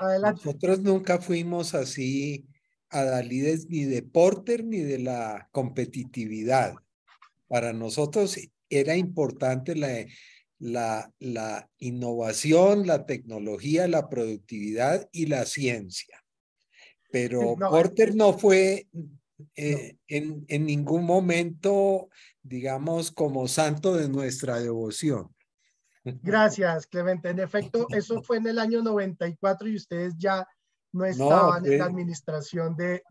Nosotros nunca fuimos así adalides ni de Porter ni de la competitividad. Para nosotros era importante la, la, la innovación, la tecnología, la productividad y la ciencia. Pero Porter no fue eh, En, en ningún momento, digamos, como santo de nuestra devoción. Gracias, Clemente. En efecto, eso fue en el año 94 y ustedes ya no estaban en la administración de,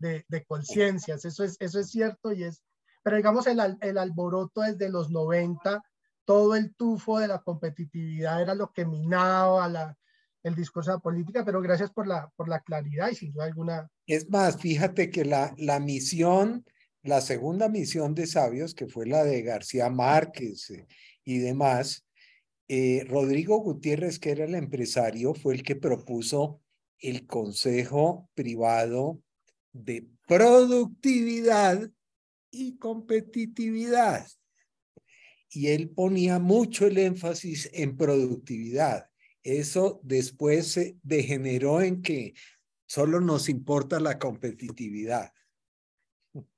conciencias. Eso es, eso es cierto y es, pero digamos el, el alboroto desde los 90, todo el tufo de la competitividad era lo que minaba la, el discurso de la política, pero gracias por la, por la claridad y sin duda alguna. Es más, fíjate que la, la misión, la segunda misión de sabios, que fue la de García Márquez eh, y demás, eh, Rodrigo Gutiérrez, que era el empresario, fue el que propuso el Consejo Privado de Productividad y Competitividad. Y él ponía mucho el énfasis en productividad. Eso después se degeneró en que solo nos importa la competitividad.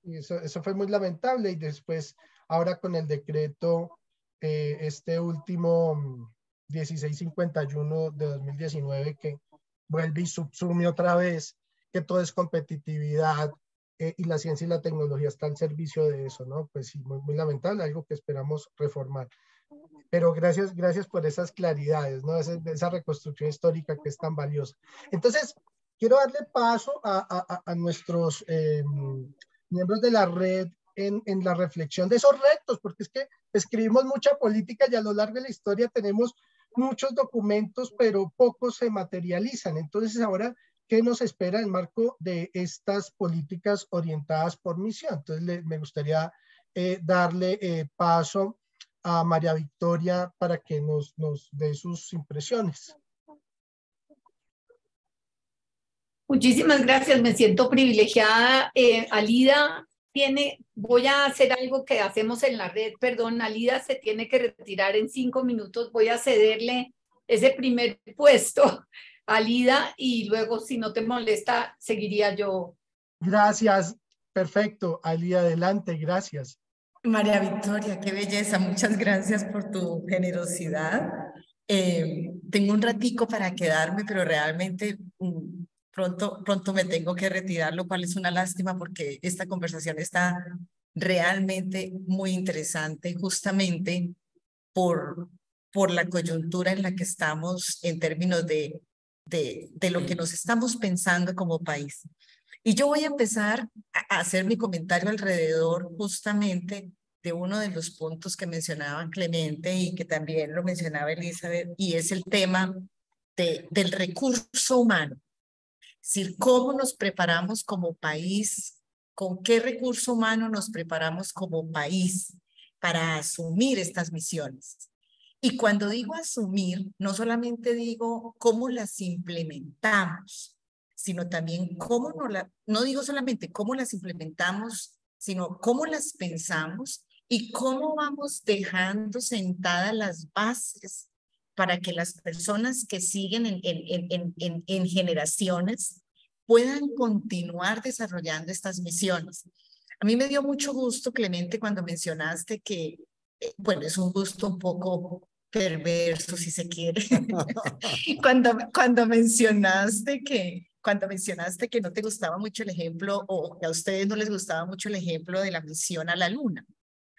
Eso, eso fue muy lamentable y después, ahora con el decreto, eh, este último 1651 mm, de 2019 que vuelve y subsume otra vez que todo es competitividad eh, y la ciencia y la tecnología está al servicio de eso, ¿no? Pues sí, muy, lamentable, algo que esperamos reformar. Pero gracias, gracias por esas claridades, ¿no? Esa, reconstrucción histórica que es tan valiosa. Entonces, quiero darle paso a, a, nuestros em, miembros de la red en, en la reflexión de esos retos, porque es que escribimos mucha política y a lo largo de la historia tenemos muchos documentos, pero pocos se materializan. Entonces, ahora, ¿qué nos espera en marco de estas políticas orientadas por misión? Entonces, me gustaría eh, darle eh, paso a María Victoria para que nos, nos dé sus impresiones. Muchísimas gracias, me siento privilegiada, eh, Alida, tiene, voy a hacer algo que hacemos en la red, perdón, Alida se tiene que retirar en cinco minutos, voy a cederle ese primer puesto a Alida y luego, si no te molesta, seguiría yo. Gracias, perfecto, Alida, adelante, gracias. María Victoria, qué belleza, muchas gracias por tu generosidad. Eh, tengo un ratico para quedarme, pero realmente mm, pronto, pronto me tengo que retirar, lo cual es una lástima porque esta conversación está realmente muy interesante justamente por, por la coyuntura en la que estamos en términos de, de, lo que nos estamos pensando como país. Y yo voy a empezar a hacer mi comentario alrededor justamente de uno de los puntos que mencionaba Clemente y que también lo mencionaba Elizabeth, y es el tema de, del recurso humano decir, cómo nos preparamos como país, con qué recurso humano nos preparamos como país para asumir estas misiones. Y cuando digo asumir, no solamente digo cómo las implementamos, sino también cómo no, la, no digo solamente cómo las implementamos, sino cómo las pensamos y cómo vamos dejando sentadas las bases para que las personas que siguen en, en, generaciones puedan continuar desarrollando estas misiones. A mí me dio mucho gusto, Clemente, cuando mencionaste que, eh, bueno, es un gusto un poco perverso, si se quiere, cuando, cuando mencionaste que, cuando mencionaste que no te gustaba mucho el ejemplo o que a ustedes no les gustaba mucho el ejemplo de la misión a la luna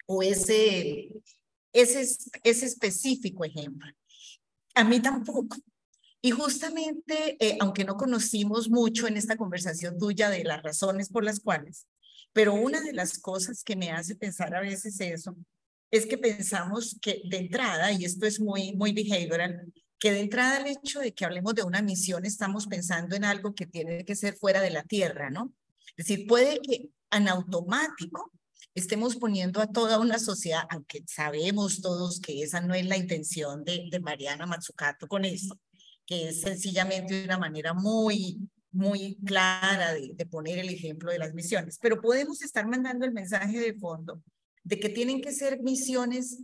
o ese, ese, ese específico ejemplo. A mí tampoco. Y justamente, eh, aunque no conocimos mucho en esta conversación tuya de las razones por las cuales, pero una de las cosas que me hace pensar a veces eso es que pensamos que de entrada, y esto es muy, muy behavioral, que de entrada el hecho de que hablemos de una misión estamos pensando en algo que tiene que ser fuera de la Tierra, ¿no? Es decir, puede que en automático estemos poniendo a toda una sociedad, aunque sabemos todos que esa no es la intención de, de Mariana Matsukato con esto, que es sencillamente una manera muy, muy clara de, poner el ejemplo de las misiones. Pero podemos estar mandando el mensaje de fondo de que tienen que ser misiones,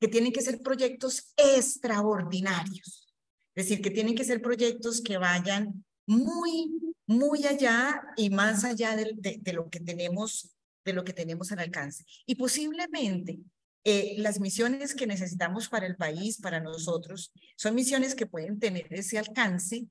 que tienen que ser proyectos extraordinarios. Es decir, que tienen que ser proyectos que vayan muy, muy allá y más allá de lo que tenemos de lo que tenemos al alcance. Y posiblemente eh, las misiones que necesitamos para el país, para nosotros, son misiones que pueden tener ese alcance,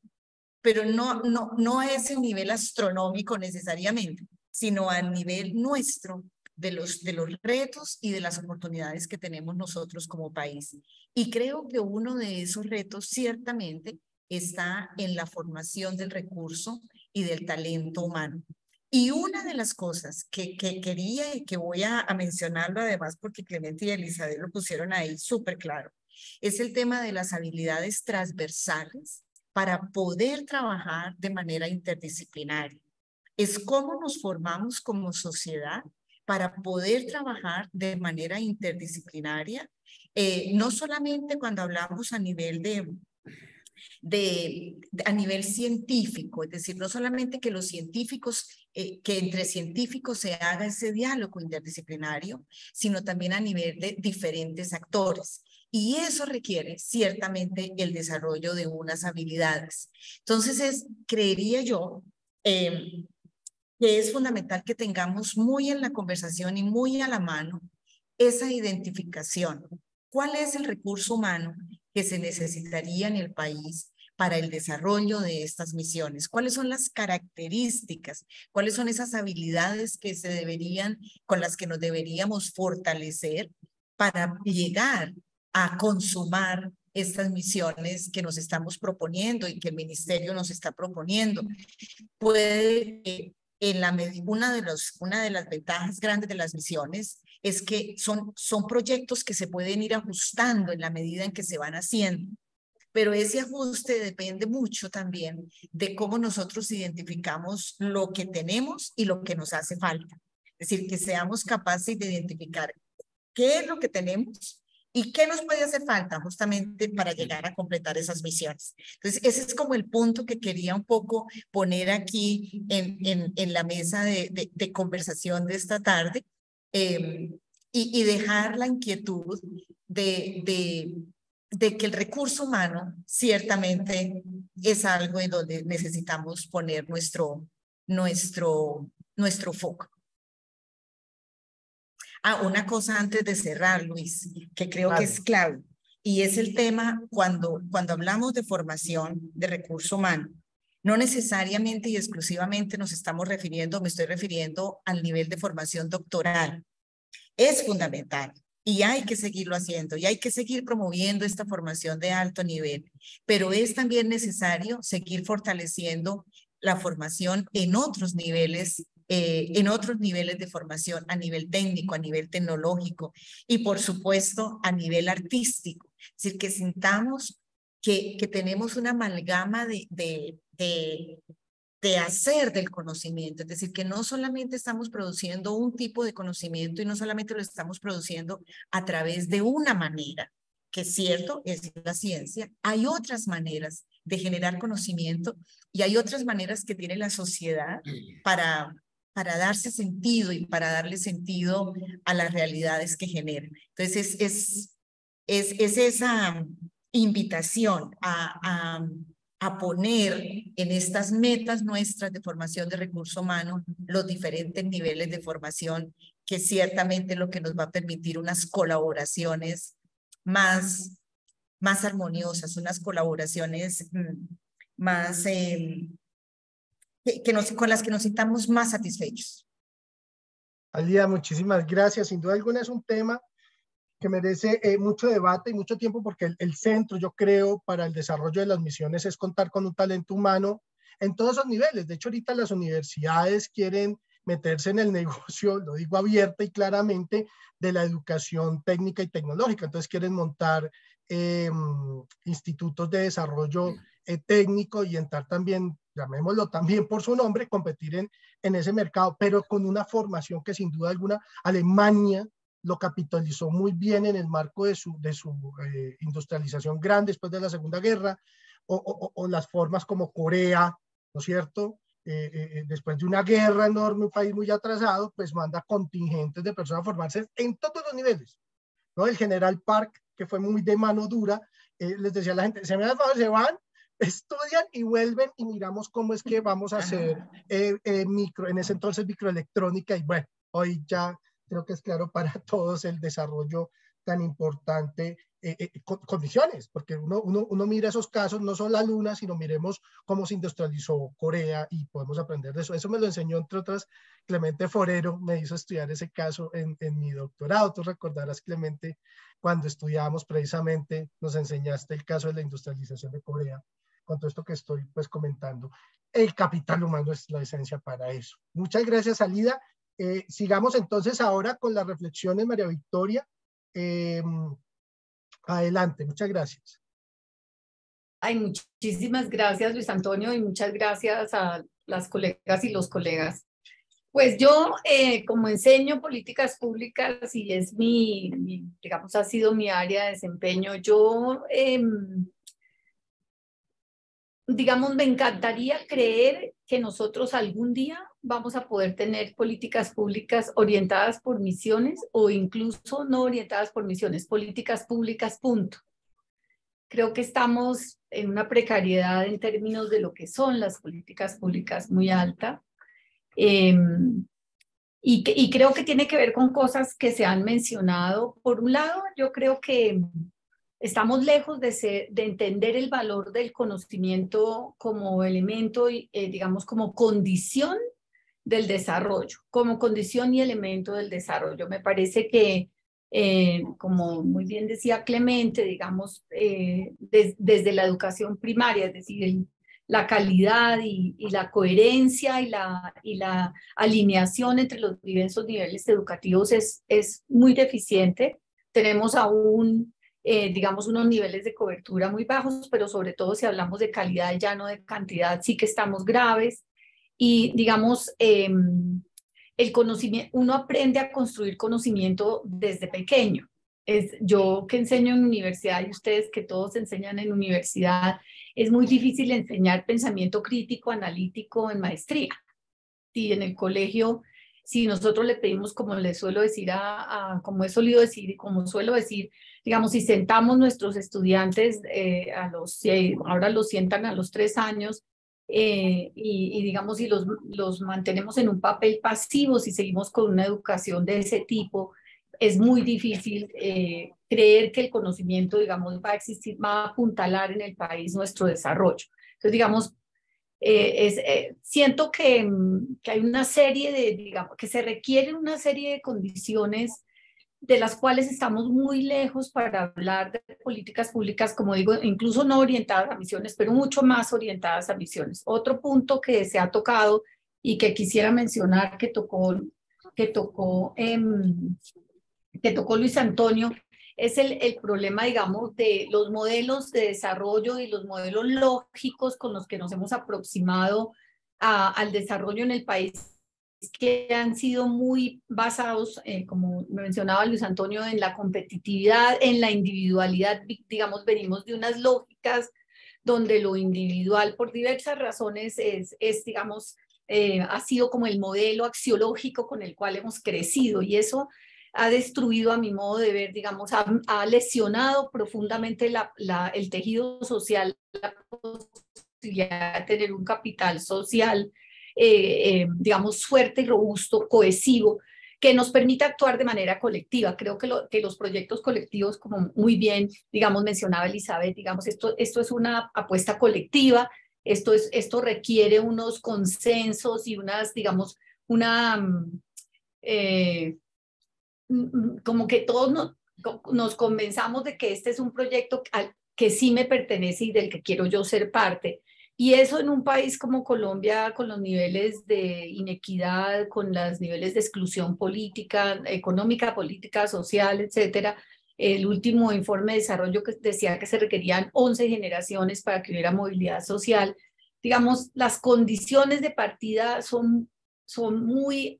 pero no, no, no a ese nivel astronómico necesariamente, sino a nivel nuestro de los, de los retos y de las oportunidades que tenemos nosotros como país. Y creo que uno de esos retos ciertamente está en la formación del recurso y del talento humano. Y una de las cosas que, quería y que voy a, mencionarlo además porque Clemente y Elizabeth lo pusieron ahí súper claro, es el tema de las habilidades transversales para poder trabajar de manera interdisciplinaria. Es cómo nos formamos como sociedad para poder trabajar de manera interdisciplinaria, eh, no solamente cuando hablamos a nivel de, de, a nivel científico, es decir, no solamente que los científicos, eh, que entre científicos se haga ese diálogo interdisciplinario, sino también a nivel de diferentes actores. Y eso requiere ciertamente el desarrollo de unas habilidades. Entonces, es, creería yo, eh, que es fundamental que tengamos muy en la conversación y muy a la mano esa identificación. ¿Cuál es el recurso humano que se necesitaría en el país para el desarrollo de estas misiones? ¿Cuáles son las características? ¿Cuáles son esas habilidades que se deberían, con las que nos deberíamos fortalecer para llegar a consumar estas misiones que nos estamos proponiendo y que el ministerio nos está proponiendo? Puede en la, una, de los, una de las ventajas grandes de las misiones es que son, son proyectos que se pueden ir ajustando en la medida en que se van haciendo. Pero ese ajuste depende mucho también de cómo nosotros identificamos lo que tenemos y lo que nos hace falta. Es decir, que seamos capaces de identificar qué es lo que tenemos, ¿Y qué nos puede hacer falta justamente para llegar a completar esas misiones? Entonces, ese es como el punto que quería un poco poner aquí en, en, en la mesa de, conversación de esta tarde eh, y, y, dejar la inquietud de, de, de que el recurso humano ciertamente es algo en donde necesitamos poner nuestro, nuestro, nuestro foco. Ah, una cosa antes de cerrar, Luis, que creo que es clave, y es el tema cuando, cuando hablamos de formación de recurso humano, no necesariamente y exclusivamente nos estamos refiriendo, me estoy refiriendo al nivel de formación doctoral. Es fundamental y hay que seguirlo haciendo y hay que seguir promoviendo esta formación de alto nivel, pero es también necesario seguir fortaleciendo la formación en otros niveles eh, en otros niveles de formación, a nivel técnico, a nivel tecnológico y por supuesto a nivel artístico. Es decir, que sintamos que, que tenemos una amalgama de, de, de, de hacer del conocimiento. Es decir, que no solamente estamos produciendo un tipo de conocimiento y no solamente lo estamos produciendo a través de una manera, que es cierto, es la ciencia, hay otras maneras de generar conocimiento y hay otras maneras que tiene la sociedad mm. para, para darse sentido y para darle sentido a las realidades que generan. Entonces, es, esa invitación a, poner en estas metas nuestras de formación de recursos humanos los diferentes niveles de formación, que ciertamente lo que nos va a permitir unas colaboraciones más, más armoniosas, unas colaboraciones mm, más... Em, que, con las que nos sintamos más satisfechos. Alida, muchísimas gracias. Sin duda alguna es un tema que merece eh, mucho debate y mucho tiempo porque el, centro, yo creo, para el desarrollo de las misiones es contar con un talento humano en todos los niveles. De hecho, ahorita las universidades quieren meterse en el negocio, lo digo abierta y claramente, de la educación técnica y tecnológica. Entonces quieren montar em, institutos de desarrollo eh, técnico y entrar también, llamémoslo también por su nombre, competir en, ese mercado, pero con una formación que sin duda alguna Alemania lo capitalizó muy bien en el marco de su, de su eh, industrialización grande después de la Segunda Guerra, o, las formas como Corea, ¿no es cierto? Eh, después de una guerra enorme, un país muy atrasado, pues manda contingentes de personas a formarse en todos los niveles, ¿no? El general Park, que fue muy de mano dura, les decía a la gente, se se van estudian y vuelven y miramos cómo es que vamos a hacer eh, eh, micro, en ese entonces microelectrónica y bueno, hoy ya creo que es claro para todos el desarrollo tan importante eh, con, condiciones, porque uno, uno, mira esos casos, no son la luna, sino miremos cómo se industrializó Corea y podemos aprender de eso. Eso me lo enseñó, entre otras, Clemente Forero, me hizo estudiar ese caso en, en mi doctorado. Tú recordarás, Clemente, cuando estudiábamos precisamente, nos enseñaste el caso de la industrialización de Corea con todo esto que estoy pues comentando. El capital humano es la esencia para eso. Muchas gracias, salida eh, sigamos entonces ahora con las reflexiones, María Victoria. Em, adelante, muchas gracias. hay muchísimas gracias, Luis Antonio, y muchas gracias a las colegas y los colegas. Pues yo, eh, como enseño políticas públicas y es mi, digamos, ha sido mi área de desempeño, yo eh, digamos, me encantaría creer que nosotros algún día vamos a poder tener políticas públicas orientadas por misiones o incluso no orientadas por misiones, políticas públicas, punto. Creo que estamos en una precariedad en términos de lo que son las políticas públicas muy alta. Em, y creo que tiene que ver con cosas que se han mencionado. Por un lado, yo creo que estamos lejos de, entender el valor del conocimiento como elemento, eh, digamos, como condición del desarrollo, como condición y elemento del desarrollo. Me parece que, eh, como muy bien decía Clemente, digamos, eh, desde la educación primaria, es decir, la calidad y, y, la coherencia y la, y la alineación entre los diversos niveles educativos es, es muy deficiente. Tenemos aún eh, digamos, unos niveles de cobertura muy bajos, pero sobre todo si hablamos de calidad ya no de cantidad, sí que estamos graves. Y digamos, em, el conocimiento, uno aprende a construir conocimiento desde pequeño. Es, yo que enseño en universidad y ustedes que todos enseñan en universidad, es muy difícil enseñar pensamiento crítico, analítico en maestría. Y en el colegio, si nosotros le pedimos, como le suelo decir, a, como he solido decir y como suelo decir, digamos, si sentamos nuestros estudiantes eh, a los, ahora los sientan a los tres años, eh, y, digamos, si los, los mantenemos en un papel pasivo, si seguimos con una educación de ese tipo, es muy difícil eh, creer que el conocimiento, digamos, va a existir, va a apuntalar en el país nuestro desarrollo. Entonces, digamos, es, siento que, que, hay una serie de, digamos, que se requieren una serie de condiciones de las cuales estamos muy lejos para hablar de políticas públicas, como digo, incluso no orientadas a misiones, pero mucho más orientadas a misiones. Otro punto que se ha tocado y que quisiera mencionar que tocó, que tocó, em, que tocó Luis Antonio es el, el, problema, digamos, de los modelos de desarrollo y los modelos lógicos con los que nos hemos aproximado al desarrollo en el país que han sido muy basados, eh, como mencionaba Luis Antonio, en la competitividad, en la individualidad, digamos, venimos de unas lógicas donde lo individual por diversas razones es, es digamos, eh, ha sido como el modelo axiológico con el cual hemos crecido y eso ha destruido a mi modo de ver, digamos, ha, lesionado profundamente la, el tejido social, la posibilidad de tener un capital social eh, eh, digamos, fuerte y robusto, cohesivo, que nos permita actuar de manera colectiva. Creo que, los proyectos colectivos, como muy bien, digamos, mencionaba Elizabeth, digamos, esto, esto es una apuesta colectiva, esto, es, esto requiere unos consensos y unas, digamos, una... Mm, eh, mm, mm, como que todos nos, convenzamos de que este es un proyecto que sí me pertenece y del que quiero yo ser parte y eso en un país como Colombia, con los niveles de inequidad, con los niveles de exclusión política, económica, política, social, etcétera. El último informe de desarrollo que decía que se requerían 11 generaciones para que hubiera movilidad social. Digamos, las condiciones de partida son, son muy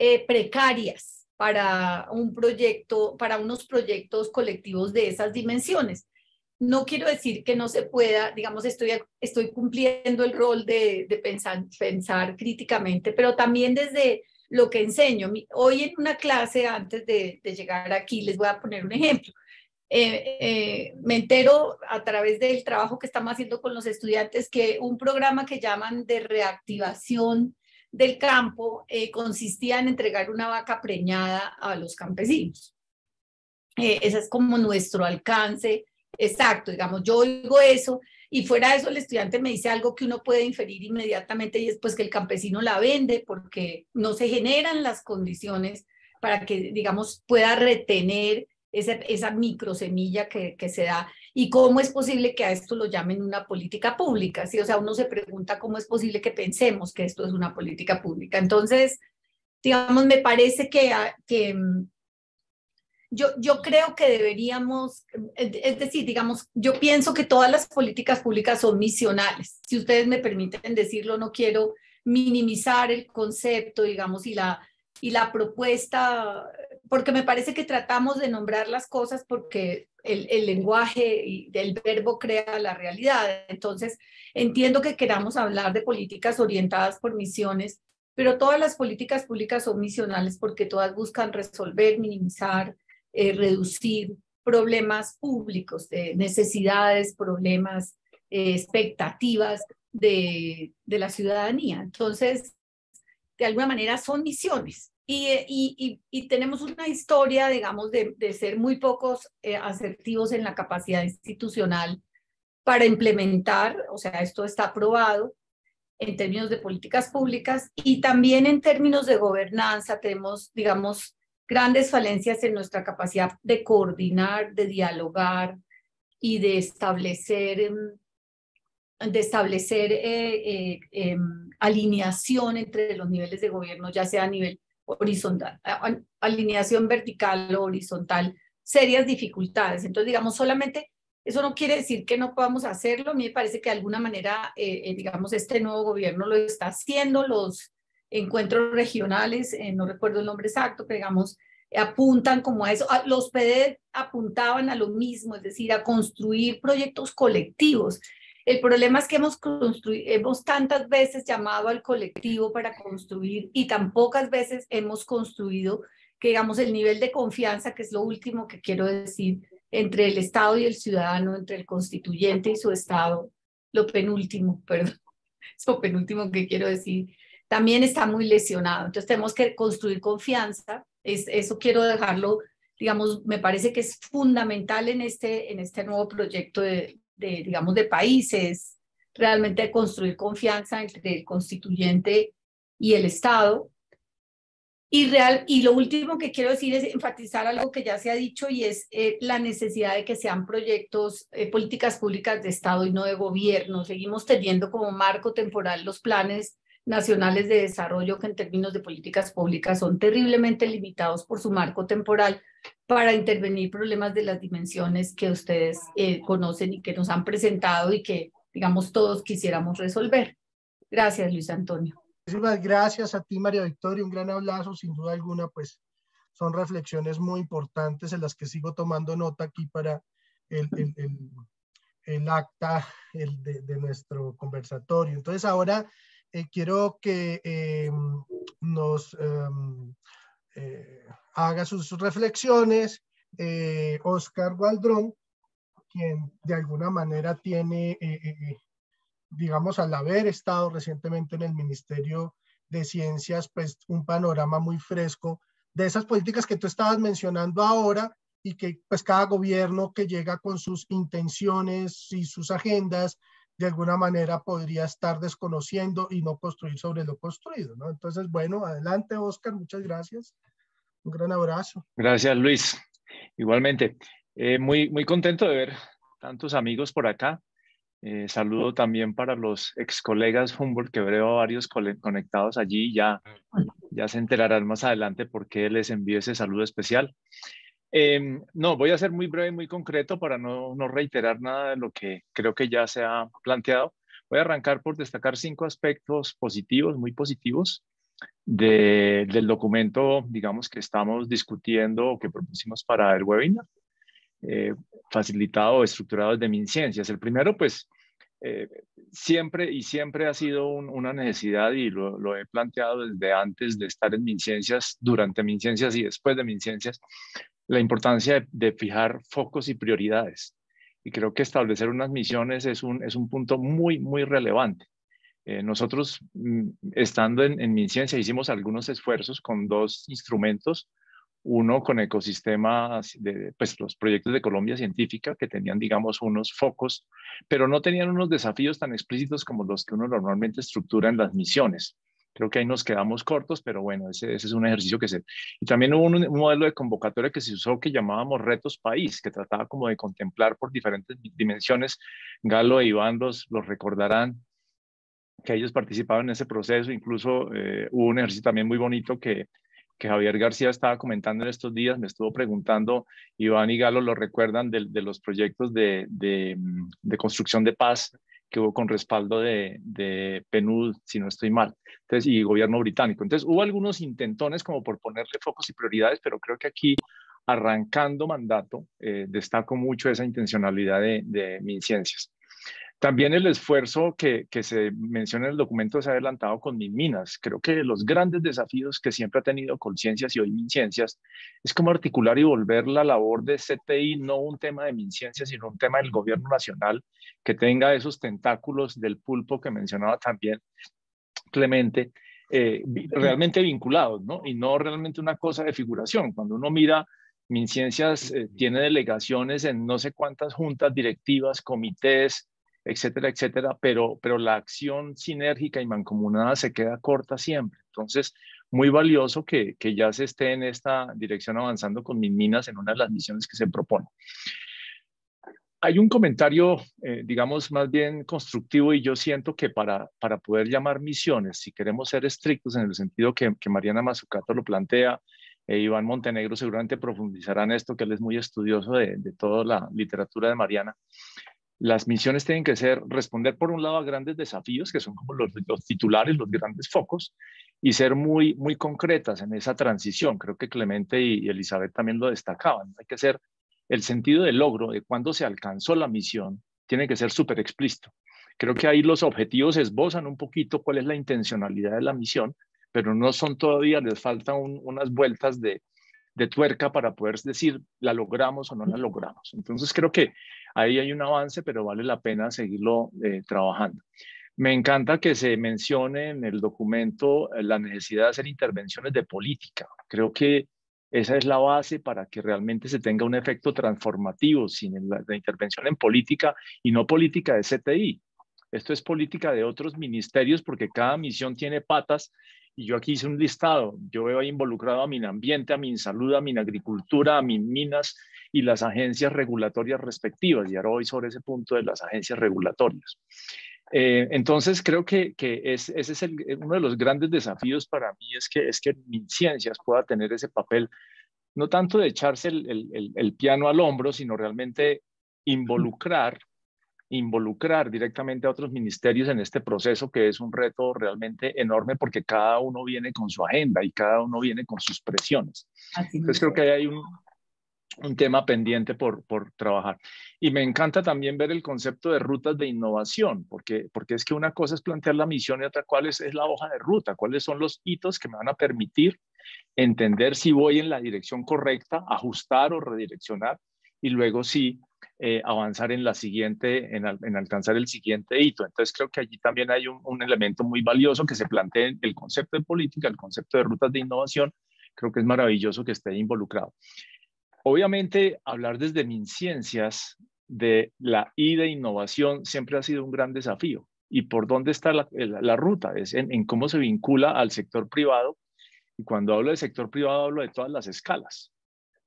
eh, precarias para un proyecto, para unos proyectos colectivos de esas dimensiones no quiero decir que no se pueda, digamos, estoy, estoy cumpliendo el rol de, de pensar, pensar críticamente, pero también desde lo que enseño. Hoy en una clase, antes de, llegar aquí, les voy a poner un ejemplo. Eh, eh, me entero a través del trabajo que estamos haciendo con los estudiantes que un programa que llaman de reactivación del campo eh, consistía en entregar una vaca preñada a los campesinos. ese es como nuestro alcance Exacto, digamos, yo oigo eso y fuera de eso el estudiante me dice algo que uno puede inferir inmediatamente y es pues que el campesino la vende porque no se generan las condiciones para que, digamos, pueda retener esa, esa microsemilla que, que se da. ¿Y cómo es posible que a esto lo llamen una política pública? ¿sí? O sea, uno se pregunta cómo es posible que pensemos que esto es una política pública. Entonces, digamos, me parece que ah, mm, yo, yo creo que deberíamos, eh, es decir, digamos, yo pienso que todas las políticas públicas son misionales. Si ustedes me permiten decirlo, no quiero minimizar el concepto, digamos, y la, y la propuesta, porque me parece que tratamos de nombrar las cosas porque el, el lenguaje y el verbo crea la realidad. Entonces, entiendo que queramos hablar de políticas orientadas por misiones, pero todas las políticas públicas son misionales porque todas buscan resolver, minimizar, eh, reducir problemas públicos, necesidades, problemas, eh, expectativas de, de, la ciudadanía. Entonces, de alguna manera son misiones. Y, y, y, y tenemos una historia, digamos, de, de ser muy pocos eh, asertivos en la capacidad institucional para implementar, o sea, esto está aprobado en términos de políticas públicas y también en términos de gobernanza tenemos, digamos, grandes falencias en nuestra capacidad de coordinar, de dialogar y de establecer, em, de establecer eh, eh, em, alineación entre los niveles de gobierno, ya sea a nivel horizontal, alineación vertical o horizontal, serias dificultades. Entonces, digamos, solamente eso no quiere decir que no podamos hacerlo. A mí me parece que de alguna manera, eh, digamos, este nuevo gobierno lo está haciendo, los encuentros regionales, eh, no recuerdo el nombre exacto, pero digamos, apuntan como a eso. Ah, los PD apuntaban a lo mismo, es decir, a construir proyectos colectivos. El problema es que hemos, construido, hemos tantas veces llamado al colectivo para construir y tan pocas veces hemos construido que digamos el nivel de confianza, que es lo último que quiero decir, entre el Estado y el ciudadano, entre el constituyente y su Estado, lo penúltimo, perdón, es lo penúltimo que quiero decir, también está muy lesionado. Entonces tenemos que construir confianza. eso quiero dejarlo, digamos, me parece que es fundamental en este, en este nuevo proyecto de, digamos, de países, realmente construir confianza entre el constituyente y el Estado. Y, real, y lo último que quiero decir es enfatizar algo que ya se ha dicho y es eh, la necesidad de que sean proyectos, eh, políticas públicas de Estado y no de gobierno. Seguimos teniendo como marco temporal los planes nacionales de desarrollo que en términos de políticas públicas son terriblemente limitados por su marco temporal para intervenir problemas de las dimensiones que ustedes eh, conocen y que nos han presentado y que, digamos, todos quisiéramos resolver. Gracias, Luis Antonio. Muchísimas gracias a ti, María Victoria. Un gran abrazo, sin duda alguna, pues son reflexiones muy importantes en las que sigo tomando nota aquí para el, el, el, acta de, de nuestro conversatorio. Entonces, ahora eh, quiero que eh, nos em, eh, haga sus reflexiones Oscar Gualdrón, quien de alguna manera tiene, digamos, al haber estado recientemente en el Ministerio de Ciencias, pues un panorama muy fresco de esas políticas que tú estabas mencionando ahora y que pues cada gobierno que llega con sus intenciones y sus agendas de alguna manera podría estar desconociendo y no construir sobre lo construido, ¿no? Entonces, bueno, adelante, Oscar, muchas gracias. Un gran abrazo. Gracias, Luis. Igualmente, eh, muy, muy contento de ver tantos amigos por acá. Eh, saludo también para los ex colegas Humboldt, que veo varios conectados allí. Ya, ya se enterarán más adelante por qué les envío ese saludo especial. Em, no, voy a ser muy breve y muy concreto para no, no, reiterar nada de lo que creo que ya se ha planteado. Voy a arrancar por destacar cinco aspectos positivos, muy positivos, del documento, digamos, que estamos discutiendo o que propusimos para el webinar, eh, facilitado o estructurado desde MinCiencias. El primero, pues, eh, siempre y siempre ha sido una necesidad y lo, he planteado desde antes de estar en MinCiencias, durante MinCiencias y después de MinCiencias, la importancia de, fijar focos y prioridades. Y creo que establecer unas misiones es un, punto muy, muy relevante. Eh, nosotros, mm, estando en, en ciencia hicimos algunos esfuerzos con dos instrumentos. Uno con ecosistemas, de, pues los proyectos de Colombia Científica, que tenían, digamos, unos focos, pero no tenían unos desafíos tan explícitos como los que uno normalmente estructura en las misiones. Creo que ahí nos quedamos cortos, pero bueno, ese, ese es un ejercicio que se... Y también hubo un, modelo de convocatoria que se usó que llamábamos Retos País, que trataba como de contemplar por diferentes dimensiones. Galo e Iván los, los recordarán, que ellos participaban en ese proceso. Incluso eh, hubo un ejercicio también muy bonito que, que Javier García estaba comentando en estos días, me estuvo preguntando, Iván y Galo lo recuerdan de, los proyectos de, de, mm, de, construcción de paz que hubo con respaldo de, de PNUD, si no estoy mal, entonces, y gobierno británico. Entonces, hubo algunos intentones como por ponerle focos y prioridades, pero creo que aquí, arrancando mandato, eh, destaco mucho esa intencionalidad de, de ciencias. También el esfuerzo que, se menciona en el documento se ha adelantado con MinMinas. Creo que los grandes desafíos que siempre ha tenido Conciencias y hoy MinCiencias es cómo articular y volver la labor de CTI no un tema de MinCiencias, sino un tema del gobierno nacional que tenga esos tentáculos del pulpo que mencionaba también Clemente, eh, realmente vinculados, ¿no? Y no realmente una cosa de figuración. Cuando uno mira MinCiencias eh, tiene delegaciones en no sé cuántas juntas directivas, comités, etcétera, etcétera, pero, pero la acción sinérgica y mancomunada se queda corta siempre. Entonces, muy valioso que, ya se esté en esta dirección avanzando con mis minas en una de las misiones que se propone. Hay un comentario, eh, digamos, más bien constructivo y yo siento que para, para poder llamar misiones, si queremos ser estrictos en el sentido que, Mariana Mazzucato lo plantea, eh, Iván Montenegro seguramente profundizarán esto, que él es muy estudioso de, de toda la literatura de Mariana las misiones tienen que ser responder por un lado a grandes desafíos, que son como los, titulares, los grandes focos, y ser muy, muy concretas en esa transición. Creo que Clemente y, Elizabeth también lo destacaban. Hay que ser el sentido del logro, de cuándo se alcanzó la misión, tiene que ser súper explícito. Creo que ahí los objetivos esbozan un poquito cuál es la intencionalidad de la misión, pero no son todavía, les faltan unas vueltas de, de tuerca para poder decir la logramos o no la logramos. Entonces creo que ahí hay un avance, pero vale la pena seguirlo eh, trabajando. Me encanta que se mencione en el documento eh, la necesidad de hacer intervenciones de política. Creo que esa es la base para que realmente se tenga un efecto transformativo sin la, la intervención en política y no política de CTI. Esto es política de otros ministerios porque cada misión tiene patas y yo aquí hice un listado, yo veo ahí involucrado a mi ambiente a mi salud a mi agricultura a mis minas y las agencias regulatorias respectivas. Y ahora hoy sobre ese punto de las agencias regulatorias. Eh, entonces, creo que, que ese es uno de los grandes desafíos para mí, es que, es que ciencias pueda tener ese papel, no tanto de echarse el, el, el piano al hombro, sino realmente involucrar involucrar directamente a otros ministerios en este proceso, que es un reto realmente enorme porque cada uno viene con su agenda y cada uno viene con sus presiones. Entonces creo que ahí hay un, tema pendiente por, trabajar. Y me encanta también ver el concepto de rutas de innovación, porque, porque es que una cosa es plantear la misión y otra cuál es, es la hoja de ruta, cuáles son los hitos que me van a permitir entender si voy en la dirección correcta, ajustar o redireccionar, y luego sí eh, avanzar en la siguiente, en, alcanzar el siguiente hito. Entonces creo que allí también hay un, elemento muy valioso que se plantea el concepto de política, el concepto de rutas de innovación. Creo que es maravilloso que esté involucrado. Obviamente, hablar desde ciencias de la I de innovación siempre ha sido un gran desafío. ¿Y por dónde está la, ruta? Es en, en cómo se vincula al sector privado. Y cuando hablo del sector privado, hablo de todas las escalas,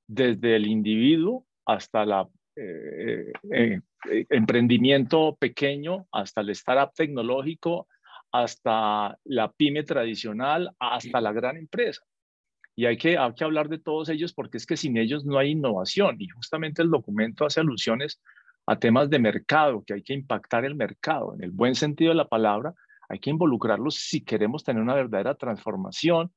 desde el individuo hasta la eh, eh, eh, emprendimiento pequeño, hasta el startup tecnológico, hasta la pyme tradicional, hasta la gran empresa. Y hay que, hay que hablar de todos ellos porque es que sin ellos no hay innovación. Y justamente el documento hace alusiones a temas de mercado, que hay que impactar el mercado en el buen sentido de la palabra. Hay que involucrarlos si queremos tener una verdadera transformación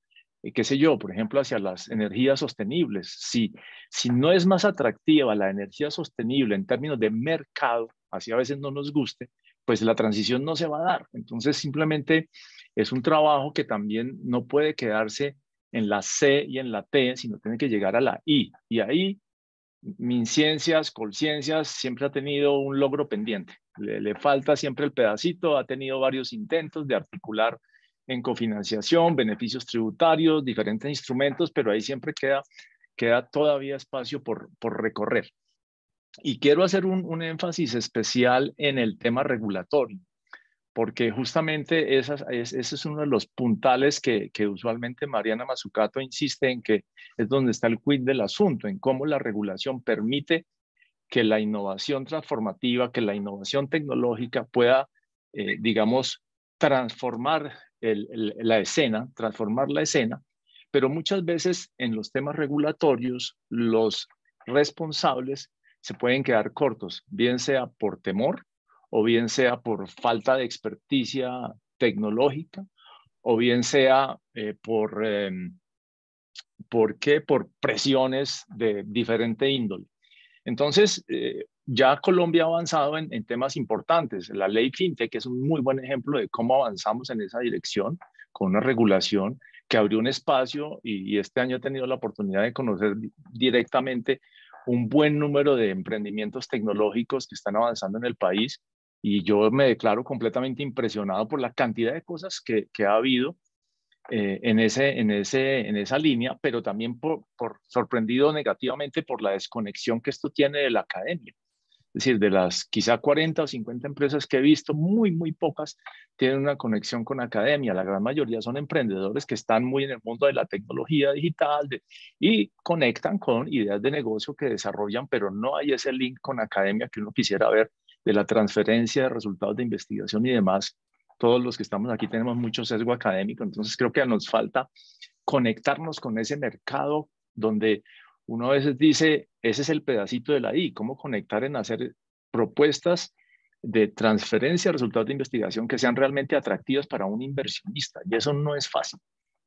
qué sé yo, por ejemplo, hacia las energías sostenibles. Si, si no es más atractiva la energía sostenible en términos de mercado, así a veces no nos guste, pues la transición no se va a dar. Entonces, simplemente es un trabajo que también no puede quedarse en la C y en la T, sino tiene que llegar a la I. Y ahí, MinCiencias, Colciencias, siempre ha tenido un logro pendiente. Le, le falta siempre el pedacito, ha tenido varios intentos de articular en cofinanciación, beneficios tributarios, diferentes instrumentos, pero ahí siempre queda, queda todavía espacio por, por recorrer. Y quiero hacer un, un, énfasis especial en el tema regulatorio, porque justamente ese es uno de los puntales que, que usualmente Mariana Mazzucato insiste en que es donde está el quid del asunto, en cómo la regulación permite que la innovación transformativa, que la innovación tecnológica pueda, eh, digamos, transformar la escena, transformar la escena, pero muchas veces en los temas regulatorios los responsables se pueden quedar cortos, bien sea por temor o bien sea por falta de experticia tecnológica o bien sea eh, por, em, ¿por qué? Por presiones de diferente índole. Entonces, eh, ya Colombia ha avanzado en, temas importantes. La ley FinTech es un muy buen ejemplo de cómo avanzamos en esa dirección con una regulación que abrió un espacio y, este año he tenido la oportunidad de conocer directamente un buen número de emprendimientos tecnológicos que están avanzando en el país y yo me declaro completamente impresionado por la cantidad de cosas que, ha habido eh, en, ese, en, ese, en esa línea, pero también por, sorprendido negativamente por la desconexión que esto tiene de la academia. Es decir, de las quizá 40 o 50 empresas que he visto, muy, muy pocas tienen una conexión con academia. La gran mayoría son emprendedores que están muy en el mundo de la tecnología digital y conectan con ideas de negocio que desarrollan, pero no hay ese link con academia que uno quisiera ver de la transferencia de resultados de investigación y demás. Todos los que estamos aquí tenemos mucho sesgo académico, entonces creo que nos falta conectarnos con ese mercado donde uno a veces dice, ese es el pedacito de la I, cómo conectar en hacer propuestas de transferencia de resultados de investigación que sean realmente atractivas para un inversionista. Y eso no es fácil.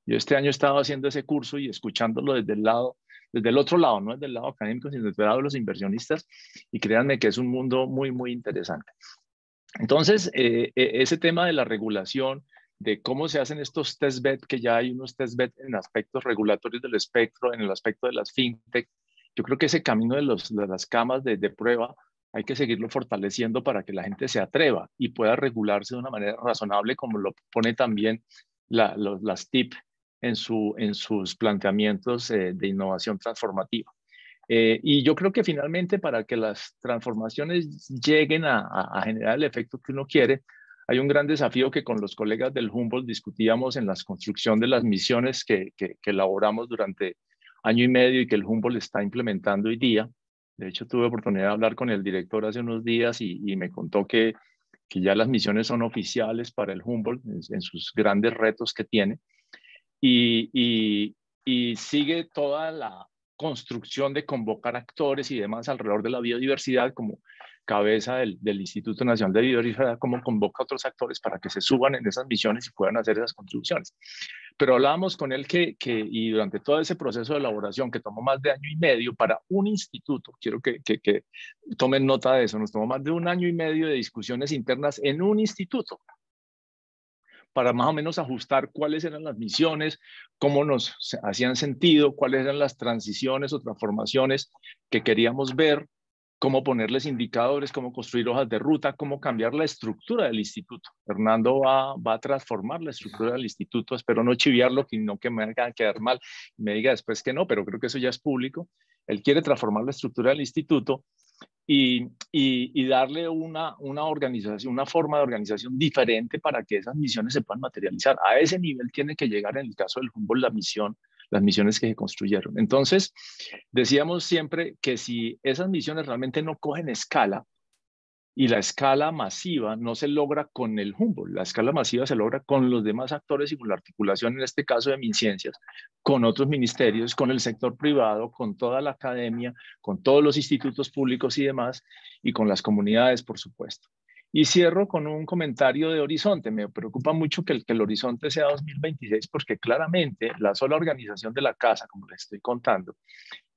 Yo este año he estado haciendo ese curso y escuchándolo desde el lado, desde el otro lado, no desde el lado académico, sino desde el lado de los inversionistas. Y créanme que es un mundo muy, muy interesante. Entonces, eh, e, ese tema de la regulación, de cómo se hacen estos test bed, que ya hay unos test en aspectos regulatorios del espectro, en el aspecto de las fintech. Yo creo que ese camino de, las camas de, prueba hay que seguirlo fortaleciendo para que la gente se atreva y pueda regularse de una manera razonable, como lo pone también las TIP en, su, en sus planteamientos eh, de innovación transformativa. Eh, y yo creo que finalmente para que las transformaciones lleguen a generar el efecto que uno quiere, hay un gran desafío que con los colegas del Humboldt discutíamos en la construcción de las misiones que, elaboramos durante año y medio y que el Humboldt está implementando hoy día. De hecho, tuve oportunidad de hablar con el director hace unos días y, me contó que, ya las misiones son oficiales para el Humboldt en, sus grandes retos que tiene. Y, y, sigue toda la construcción de convocar actores y demás alrededor de la biodiversidad como cabeza del, Instituto Nacional de Biodiversidad, como convoca a otros actores para que se suban en esas misiones y puedan hacer esas contribuciones. Pero hablábamos con él que, que y durante todo ese proceso de elaboración que tomó más de año y medio para un instituto, quiero que, que, que tomen nota de eso, nos tomó más de un año y medio de discusiones internas en un instituto, para más o menos ajustar cuáles eran las misiones, cómo nos hacían sentido, cuáles eran las transiciones o transformaciones que queríamos ver cómo ponerles indicadores, cómo construir hojas de ruta, cómo cambiar la estructura del instituto. Fernando va, a transformar la estructura del instituto, espero no chiviarlo, no que me haga quedar mal me diga después que no, pero creo que eso ya es público. Él quiere transformar la estructura del instituto y, darle una, una organización, una forma de organización diferente para que esas misiones se puedan materializar. A ese nivel tiene que llegar en el caso del Humboldt la misión las misiones que se construyeron. Entonces, decíamos siempre que si esas misiones realmente no cogen escala y la escala masiva no se logra con el Humboldt, la escala masiva se logra con los demás actores y con la articulación, en este caso de MinCiencias, con otros ministerios, con el sector privado, con toda la academia, con todos los institutos públicos y demás, y con las comunidades, por supuesto. Y cierro con un comentario de horizonte. Me preocupa mucho que el, que el horizonte sea 2026 porque claramente la sola organización de la casa, como les estoy contando,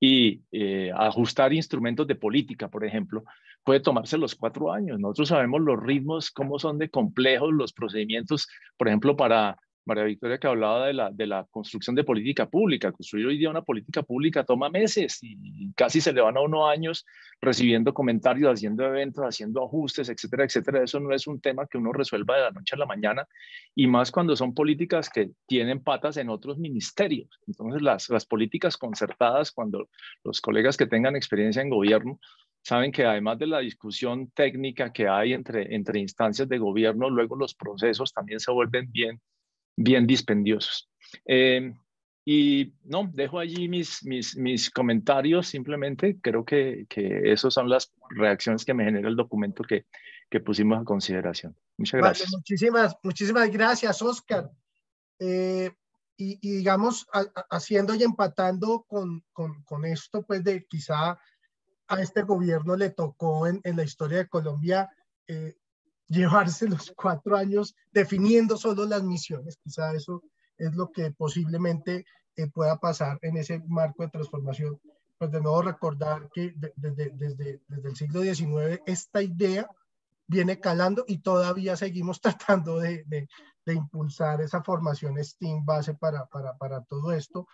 y eh, ajustar instrumentos de política, por ejemplo, puede tomarse los cuatro años. Nosotros sabemos los ritmos, cómo son de complejos los procedimientos, por ejemplo, para María Victoria que hablaba de la, de la construcción de política pública. Construir hoy día una política pública toma meses y casi se le van a uno años recibiendo comentarios, haciendo eventos, haciendo ajustes, etcétera, etcétera. Eso no es un tema que uno resuelva de la noche a la mañana y más cuando son políticas que tienen patas en otros ministerios. Entonces las, las políticas concertadas, cuando los colegas que tengan experiencia en gobierno saben que además de la discusión técnica que hay entre, entre instancias de gobierno, luego los procesos también se vuelven bien bien dispendiosos. Em, y no, dejo allí mis, mis, mis comentarios simplemente. Creo que, que esas son las reacciones que me genera el documento que, que pusimos a consideración. Muchas gracias. muchísimas, muchísimas gracias, Oscar. Eh, y, y, digamos, haciendo y empatando con, con, con, esto, pues de quizá a este gobierno le tocó en, en la historia de Colombia eh, llevarse los cuatro años definiendo solo las misiones. Quizá eso es lo que posiblemente eh, pueda pasar en ese marco de transformación. Pues de nuevo recordar que desde, desde el siglo XIX esta idea viene calando y todavía seguimos tratando de, de, impulsar esa formación STEAM base para, para, para, todo esto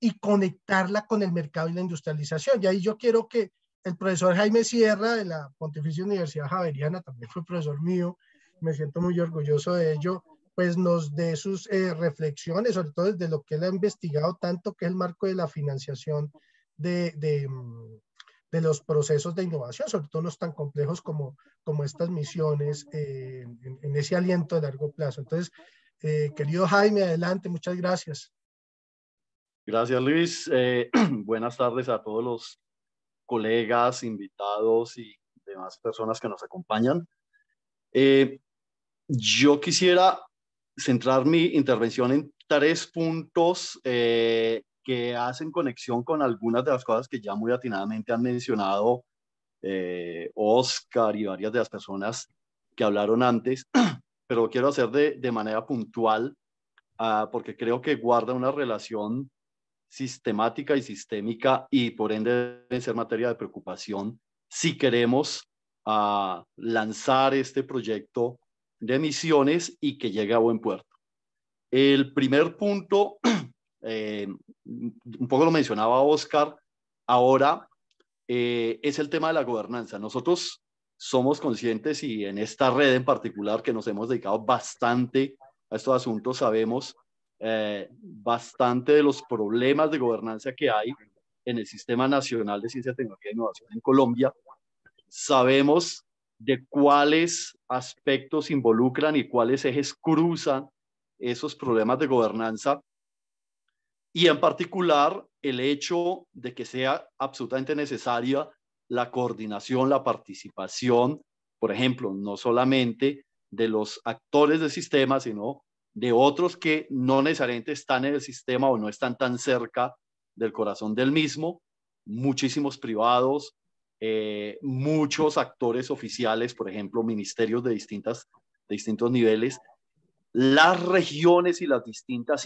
y conectarla con el mercado y la industrialización. Y ahí yo quiero que el profesor Jaime Sierra de la Pontificia Universidad Javeriana también fue profesor mío, me siento muy orgulloso de ello, pues nos dé sus eh, reflexiones, sobre todo desde lo que él ha investigado tanto, que es el marco de la financiación de, mm, los procesos de innovación, sobre todo los tan complejos como, como estas misiones, eh, en, ese aliento de largo plazo. Entonces, eh, querido Jaime, adelante, muchas gracias. Gracias Luis, buenas tardes a todos los colegas, invitados y demás personas que nos acompañan. Eh, yo quisiera centrar mi intervención en tres puntos eh, que hacen conexión con algunas de las cosas que ya muy atinadamente han mencionado eh, Oscar y varias de las personas que hablaron antes, pero quiero hacer de, manera puntual ah, porque creo que guarda una relación sistemática y sistémica y por ende debe ser materia de preocupación si queremos ah, lanzar este proyecto de misiones y que llegue a buen puerto. El primer punto, eh, un poco lo mencionaba Oscar, ahora eh, es el tema de la gobernanza. Nosotros somos conscientes y en esta red en particular que nos hemos dedicado bastante a estos asuntos, sabemos eh, bastante de los problemas de gobernanza que hay en el Sistema Nacional de Ciencia, Tecnología e Innovación en Colombia. Sabemos de cuáles aspectos involucran y cuáles ejes cruzan esos problemas de gobernanza. Y en particular, el hecho de que sea absolutamente necesaria la coordinación, la participación, por ejemplo, no solamente de los actores del sistema, sino de otros que no necesariamente están en el sistema o no están tan cerca del corazón del mismo, muchísimos privados, eh, muchos actores oficiales, por ejemplo, ministerios de, distintas, de distintos niveles, las regiones y las, distintas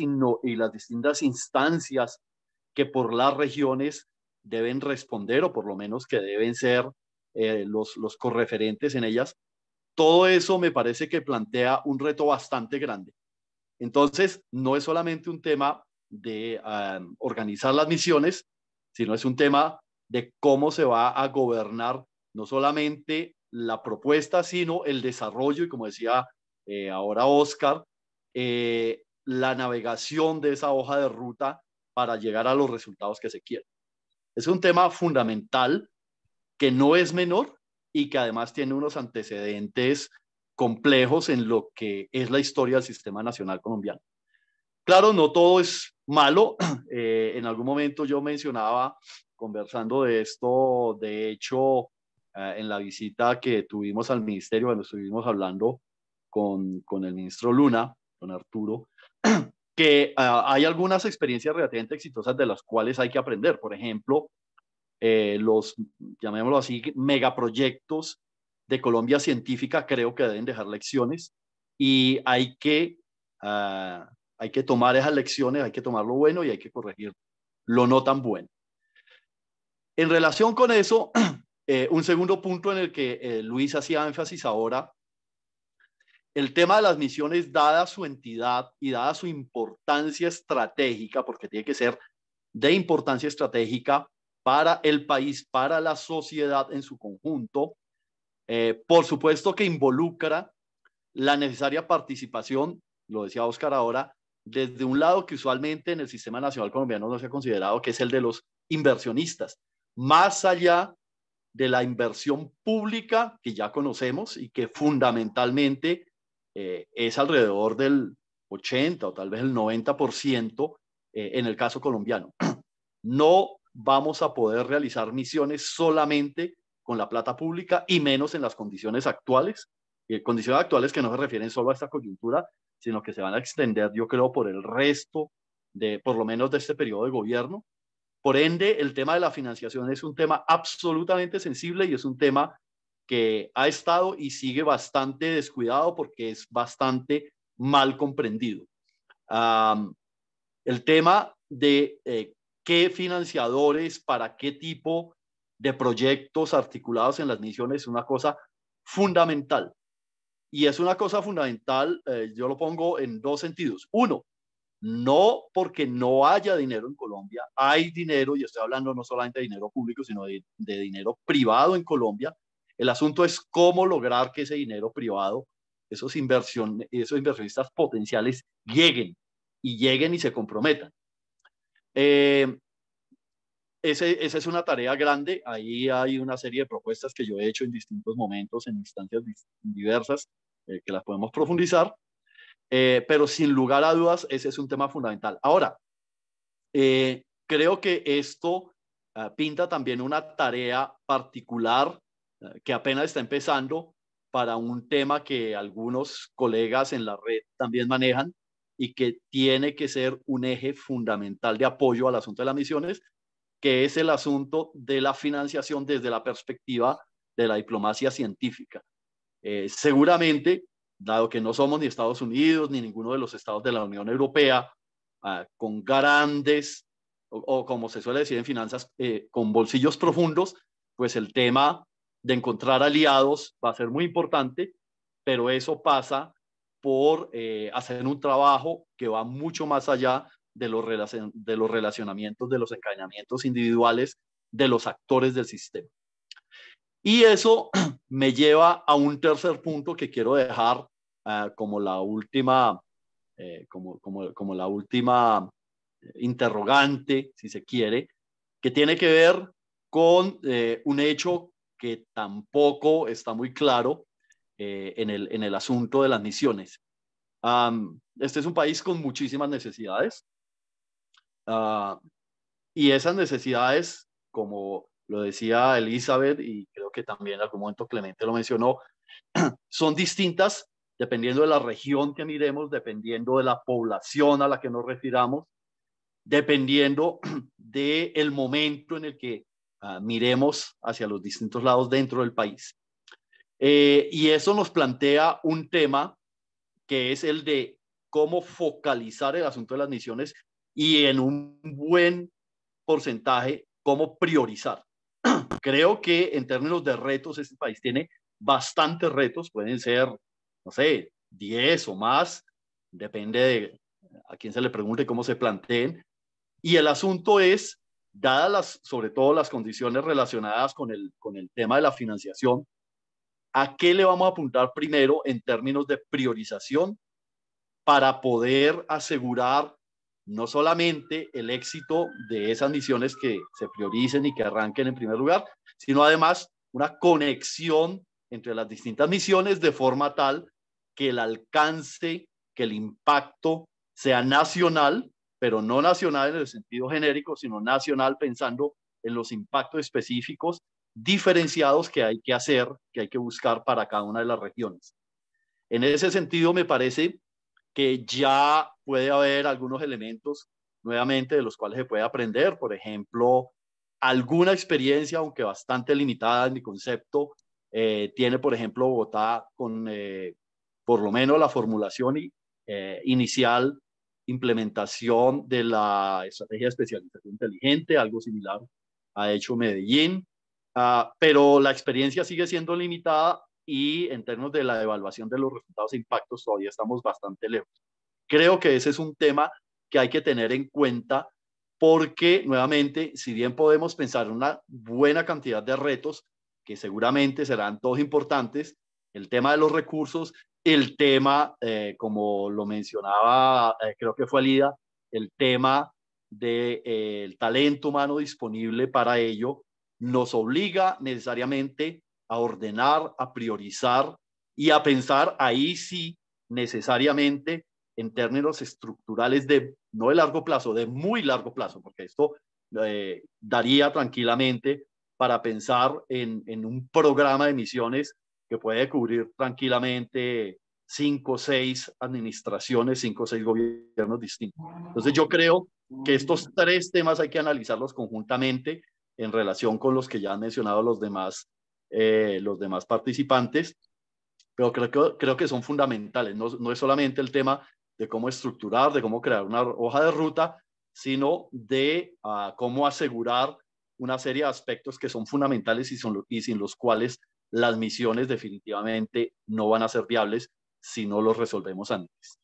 instancias que por las regiones deben responder o por lo menos que deben ser eh, los, los correferentes en ellas, todo eso me parece que plantea un reto bastante grande. Entonces, no es solamente un tema de ah, organizar las misiones, sino es un tema de cómo se va a gobernar no solamente la propuesta, sino el desarrollo y como decía eh, ahora Oscar, eh, la navegación de esa hoja de ruta para llegar a los resultados que se quieren. Es un tema fundamental que no es menor y que además tiene unos antecedentes complejos en lo que es la historia del sistema nacional colombiano. Claro, no todo es malo. Eh, en algún momento yo mencionaba, conversando de esto, de hecho, eh, en la visita que tuvimos al ministerio, cuando estuvimos hablando con, con el ministro Luna, don Arturo, que eh, hay algunas experiencias relativamente exitosas de las cuales hay que aprender. Por ejemplo, los, llamémoslo así, megaproyectos de Colombia científica creo que deben dejar lecciones y hay que, ah, hay que tomar esas lecciones, hay que tomar lo bueno y hay que corregir lo no tan bueno. En relación con eso, eh, un segundo punto en el que eh, Luis hacía énfasis ahora, el tema de las misiones, dada su entidad y dada su importancia estratégica, porque tiene que ser de importancia estratégica para el país, para la sociedad en su conjunto, eh, por supuesto que involucra la necesaria participación, lo decía Oscar ahora, desde un lado que usualmente en el sistema nacional colombiano no se ha considerado, que es el de los inversionistas, más allá de la inversión pública que ya conocemos y que fundamentalmente eh, es alrededor del 80 o tal vez el 90% eh, en el caso colombiano. No vamos a poder realizar misiones solamente con la plata pública y menos en las condiciones actuales, condiciones actuales que no se refieren solo a esta coyuntura, sino que se van a extender, yo creo, por el resto de, por lo menos de este periodo de gobierno. Por ende, el tema de la financiación es un tema absolutamente sensible y es un tema que ha estado y sigue bastante descuidado porque es bastante mal comprendido. el tema de eh, qué financiadores, para qué tipo de proyectos articulados en las misiones es una cosa fundamental. Y es una cosa fundamental, eh, yo lo pongo en dos sentidos. Uno, no porque no haya dinero en Colombia, hay dinero, y estoy hablando no solamente de dinero público, sino de, dinero privado en Colombia. El asunto es cómo lograr que ese dinero privado, esos, esos inversionistas potenciales lleguen y lleguen y se comprometan. Eh, esa es una tarea grande. Ahí hay una serie de propuestas que yo he hecho en distintos momentos, en instancias diversas, eh, que las podemos profundizar. Eh, pero sin lugar a dudas, ese es un tema fundamental. Ahora, eh, creo que esto ah, pinta también una tarea particular ah, que apenas está empezando para un tema que algunos colegas en la red también manejan y que tiene que ser un eje fundamental de apoyo al asunto de las misiones, que es el asunto de la financiación desde la perspectiva de la diplomacia científica. Eh, seguramente, dado que no somos ni Estados Unidos ni ninguno de los estados de la Unión Europea, ah, con grandes, o, como se suele decir en finanzas, eh, con bolsillos profundos, pues el tema de encontrar aliados va a ser muy importante, pero eso pasa por eh, hacer un trabajo que va mucho más allá de los, relacionamientos, de los encañamientos individuales de los actores del sistema. Y eso me lleva a un tercer punto que quiero dejar eh, como la última, eh, como, la última eh, interrogante, si se quiere, que tiene que ver con un hecho que tampoco está muy claro en, el, asunto de las misiones. este es un país con muchísimas necesidades, Ah, y esas necesidades, como lo decía Elizabeth y creo que también en algún momento Clemente lo mencionó, son distintas dependiendo de la región que miremos, dependiendo de la población a la que nos refiramos, dependiendo del el momento en el que ah, miremos hacia los distintos lados dentro del país. Eh, y eso nos plantea un tema que es el de cómo focalizar el asunto de las misiones y en un buen porcentaje cómo priorizar. Creo que en términos de retos, este país tiene bastantes retos, pueden ser, no sé, 10 o más, depende de a quién se le pregunte cómo se planteen. Y el asunto es, dadas las, sobre todo las condiciones relacionadas con el, con el tema de la financiación, ¿a qué le vamos a apuntar primero en términos de priorización para poder asegurar no solamente el éxito de esas misiones que se prioricen y que arranquen en primer lugar, sino además una conexión entre las distintas misiones de forma tal que el alcance, que el impacto sea nacional, pero no nacional en el sentido genérico, sino nacional pensando en los impactos específicos diferenciados que hay que hacer, que hay que buscar para cada una de las regiones. En ese sentido, me parece que ya puede haber algunos elementos nuevamente de los cuales se puede aprender, por ejemplo, alguna experiencia, aunque bastante limitada en mi concepto, eh, tiene, por ejemplo, Bogotá con eh, por lo menos la formulación eh, inicial, implementación de la estrategia de especialización inteligente, algo similar ha hecho Medellín, ah, pero la experiencia sigue siendo limitada y en términos de la evaluación de los resultados e impactos todavía estamos bastante lejos. Creo que ese es un tema que hay que tener en cuenta porque nuevamente, si bien podemos pensar una buena cantidad de retos, que seguramente serán todos importantes, el tema de los recursos, el tema, eh, como lo mencionaba, eh, creo que fue Alida, el tema del eh, talento humano disponible para ello, nos obliga necesariamente a ordenar, a priorizar y a pensar ahí sí necesariamente en términos estructurales de no de largo plazo, de muy largo plazo, porque esto eh, daría tranquilamente para pensar en, en, un programa de misiones que puede cubrir tranquilamente cinco o seis administraciones, cinco o seis gobiernos distintos. Entonces yo creo que estos tres temas hay que analizarlos conjuntamente en relación con los que ya han mencionado los demás eh, los demás participantes, pero creo que, creo que son fundamentales. No, no, es solamente el tema de cómo estructurar, de cómo crear una hoja de ruta, sino de ah, cómo asegurar una serie de aspectos que son fundamentales y, son, y sin los cuales las misiones definitivamente no van a ser viables si no los resolvemos antes.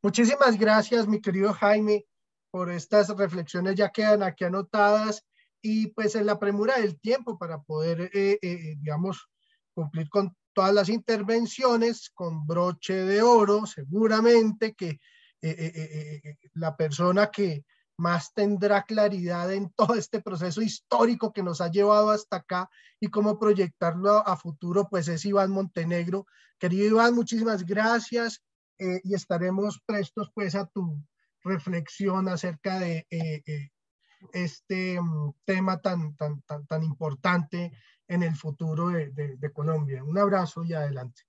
Muchísimas gracias, mi querido Jaime, por estas reflexiones ya quedan aquí anotadas y pues en la premura del tiempo para poder, eh, eh, digamos, cumplir con todas las intervenciones con broche de oro, seguramente que eh, la persona que más tendrá claridad en todo este proceso histórico que nos ha llevado hasta acá y cómo proyectarlo a, a futuro, pues es Iván Montenegro. Querido Iván, muchísimas gracias y estaremos prestos pues a tu reflexión acerca de este mm, tema tan, tan, tan, importante en el futuro de, Colombia. Un abrazo y adelante.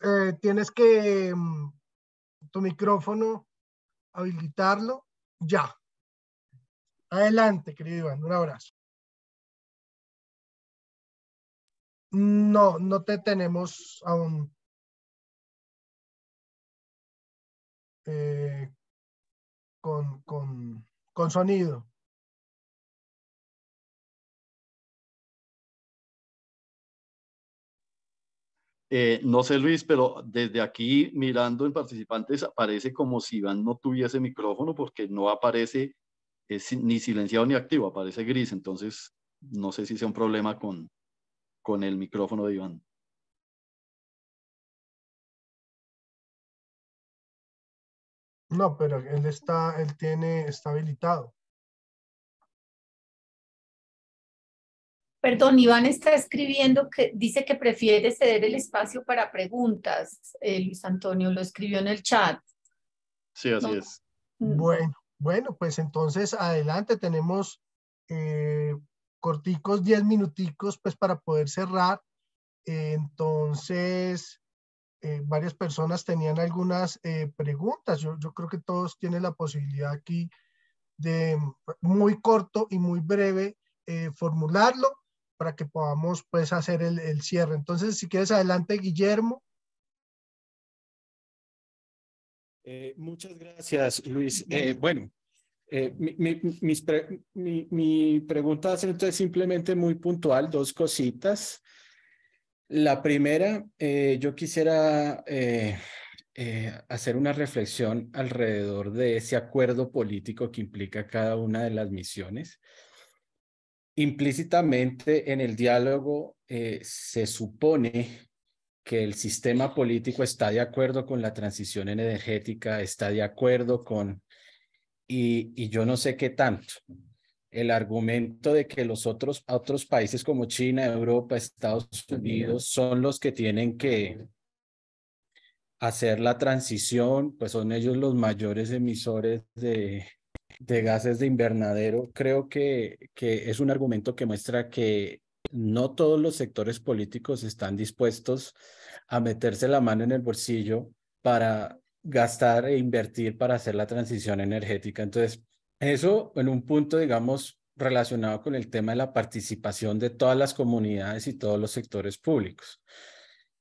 Eh, tienes que mm, tu micrófono habilitarlo ya. Adelante, querido Iván, un abrazo. No, no te tenemos aún. Eh, con, sonido. Eh, no sé, Luis, pero desde aquí mirando en participantes aparece como si Iván no tuviese micrófono porque no aparece es eh, ni silenciado ni activo, aparece gris. Entonces, no sé si sea un problema con, con el micrófono de Iván. No, pero él está, él tiene, está habilitado. Perdón, Iván está escribiendo que dice que prefiere ceder el espacio para preguntas. Eh, Luis Antonio lo escribió en el chat. Sí, así es. Mm. Bueno, bueno, pues entonces adelante tenemos eh, corticos, diez minuticos, pues para poder cerrar. entonces, eh, varias personas tenían algunas eh, preguntas. Yo, creo que todos tienen la posibilidad aquí de mm, muy corto y muy breve eh, formularlo para que podamos pues hacer el, cierre. Entonces, si quieres, adelante, Guillermo. muchas gracias, Luis. bueno, mi, mi, pregunta es entonces simplemente muy puntual, dos cositas. La primera, eh, yo quisiera eh, eh, hacer una reflexión alrededor de ese acuerdo político que implica cada una de las misiones. Implícitamente en el diálogo se supone que el sistema político está de acuerdo con la transición energética, está de acuerdo con, y yo no sé qué tanto el argumento de que los otros, otros países como China, Europa, Estados Unidos son los que tienen que hacer la transición, pues son ellos los mayores emisores de, gases de invernadero, creo que, que es un argumento que muestra que no todos los sectores políticos están dispuestos a meterse la mano en el bolsillo para gastar e invertir para hacer la transición energética. Entonces, eso en un punto, digamos, relacionado con el tema de la participación de todas las comunidades y todos los sectores públicos.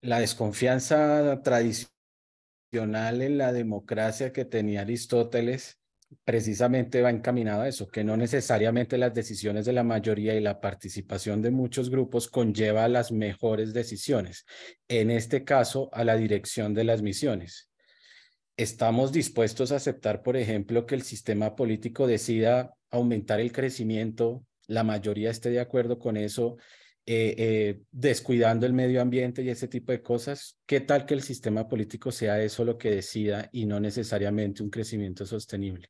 La desconfianza tradicional en la democracia que tenía Aristóteles precisamente va encaminada a eso, que no necesariamente las decisiones de la mayoría y la participación de muchos grupos conlleva las mejores decisiones, en este caso a la dirección de las misiones estamos dispuestos a aceptar, por ejemplo, que el sistema político decida aumentar el crecimiento, la mayoría esté de acuerdo con eso, eh, eh, descuidando el medio ambiente y ese tipo de cosas. ¿Qué tal que el sistema político sea eso lo que decida y no necesariamente un crecimiento sostenible?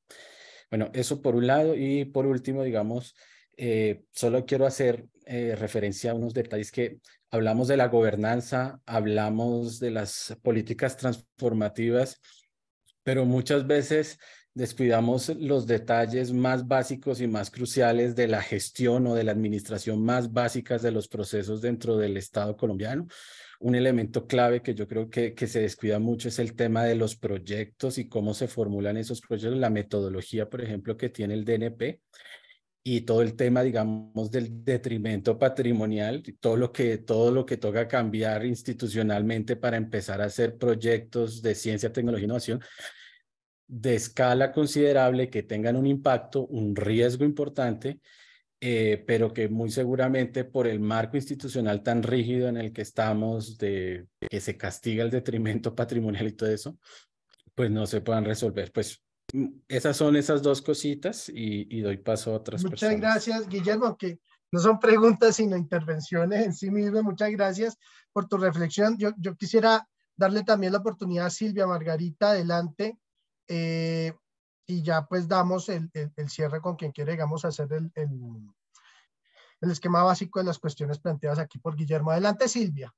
Bueno, eso por un lado y por último, digamos, eh, solo quiero hacer referencia a unos detalles que hablamos de la gobernanza, hablamos de las políticas transformativas pero muchas veces descuidamos los detalles más básicos y más cruciales de la gestión o de la administración más básicas de los procesos dentro del Estado colombiano. Un elemento clave que yo creo que, que se descuida mucho es el tema de los proyectos y cómo se formulan esos proyectos, la metodología, por ejemplo, que tiene el DNP y todo el tema, digamos, del detrimento patrimonial, todo lo que, todo lo que toca cambiar institucionalmente para empezar a hacer proyectos de ciencia, tecnología e innovación, de escala considerable que tengan un impacto, un riesgo importante, eh, pero que muy seguramente por el marco institucional tan rígido en el que estamos, de que se castiga el detrimento patrimonial y todo eso, pues no se puedan resolver. Pues mm, esas son esas dos cositas y, doy paso a otras Muchas gracias, Guillermo, que no son preguntas sino intervenciones en sí mismas. Muchas gracias por tu reflexión. Yo, yo quisiera darle también la oportunidad a Silvia Margarita, adelante eh, y ya pues damos el, cierre con quien quiere, digamos, hacer el, esquema básico de las cuestiones planteadas aquí por Guillermo. Adelante, Silvia.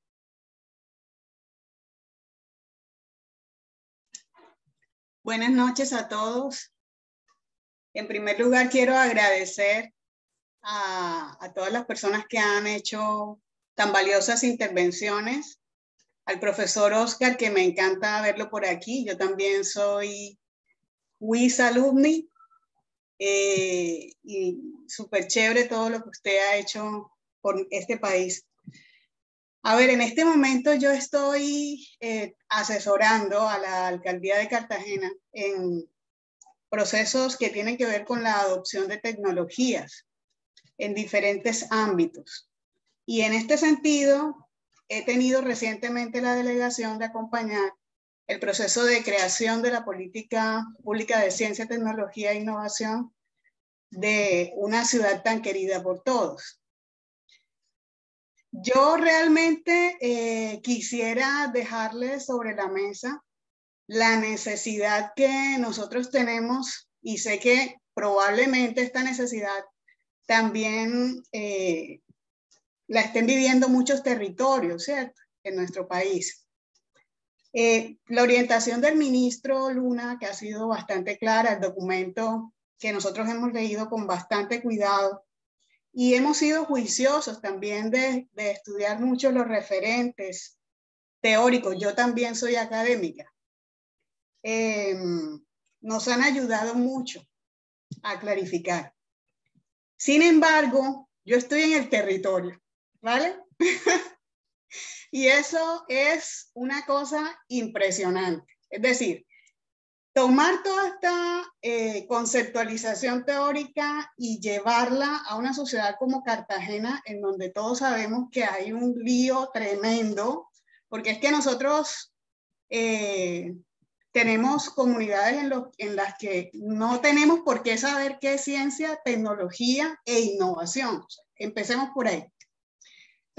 Buenas noches a todos. En primer lugar, quiero agradecer a, todas las personas que han hecho tan valiosas intervenciones al profesor Oscar, que me encanta verlo por aquí. Yo también soy WIS alumni eh, y súper chévere todo lo que usted ha hecho por este país. A ver, en este momento yo estoy eh, asesorando a la alcaldía de Cartagena en procesos que tienen que ver con la adopción de tecnologías en diferentes ámbitos. Y en este sentido, he tenido recientemente la delegación de acompañar el proceso de creación de la política pública de ciencia, tecnología e innovación de una ciudad tan querida por todos. Yo realmente eh, quisiera dejarles sobre la mesa la necesidad que nosotros tenemos y sé que probablemente esta necesidad también eh, la estén viviendo muchos territorios, ¿cierto? En nuestro país. Eh, la orientación del ministro Luna, que ha sido bastante clara, el documento que nosotros hemos leído con bastante cuidado y hemos sido juiciosos también de, estudiar mucho los referentes teóricos. Yo también soy académica. Em, nos han ayudado mucho a clarificar. Sin embargo, yo estoy en el territorio ¿vale? y eso es una cosa impresionante. Es decir, tomar toda esta eh, conceptualización teórica y llevarla a una sociedad como Cartagena, en donde todos sabemos que hay un lío tremendo, porque es que nosotros eh, tenemos comunidades en, en las que no tenemos por qué saber qué es ciencia, tecnología e innovación. Empecemos por ahí.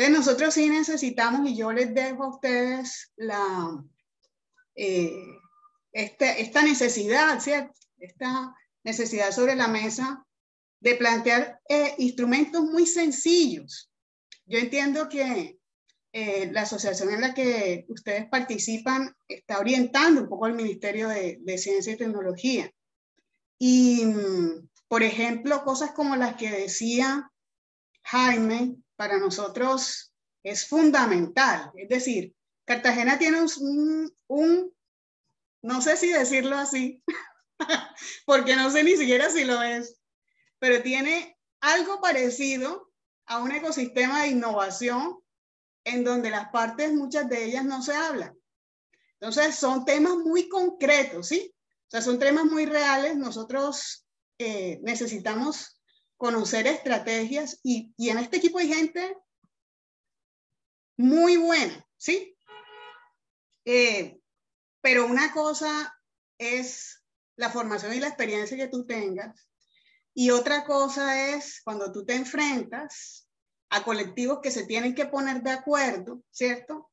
Entonces nosotros sí necesitamos, y yo les dejo a ustedes la, eh, este, esta necesidad, ¿cierto? Esta necesidad sobre la mesa de plantear eh, instrumentos muy sencillos. Yo entiendo que eh, la asociación en la que ustedes participan está orientando un poco al Ministerio de Ciencia y Tecnología. Y, mm, por ejemplo, cosas como las que decía Jaime, para nosotros es fundamental. Es decir, Cartagena tiene un, no sé si decirlo así, porque no sé ni siquiera si lo es, pero tiene algo parecido a un ecosistema de innovación en donde las partes, muchas de ellas no se hablan. Entonces, son temas muy concretos, ¿sí? O sea, son temas muy reales. Nosotros eh, necesitamos conocer estrategias y, en este equipo hay gente muy buena, ¿sí? Eh, pero una cosa es la formación y la experiencia que tú tengas y otra cosa es cuando tú te enfrentas a colectivos que se tienen que poner de acuerdo, ¿cierto?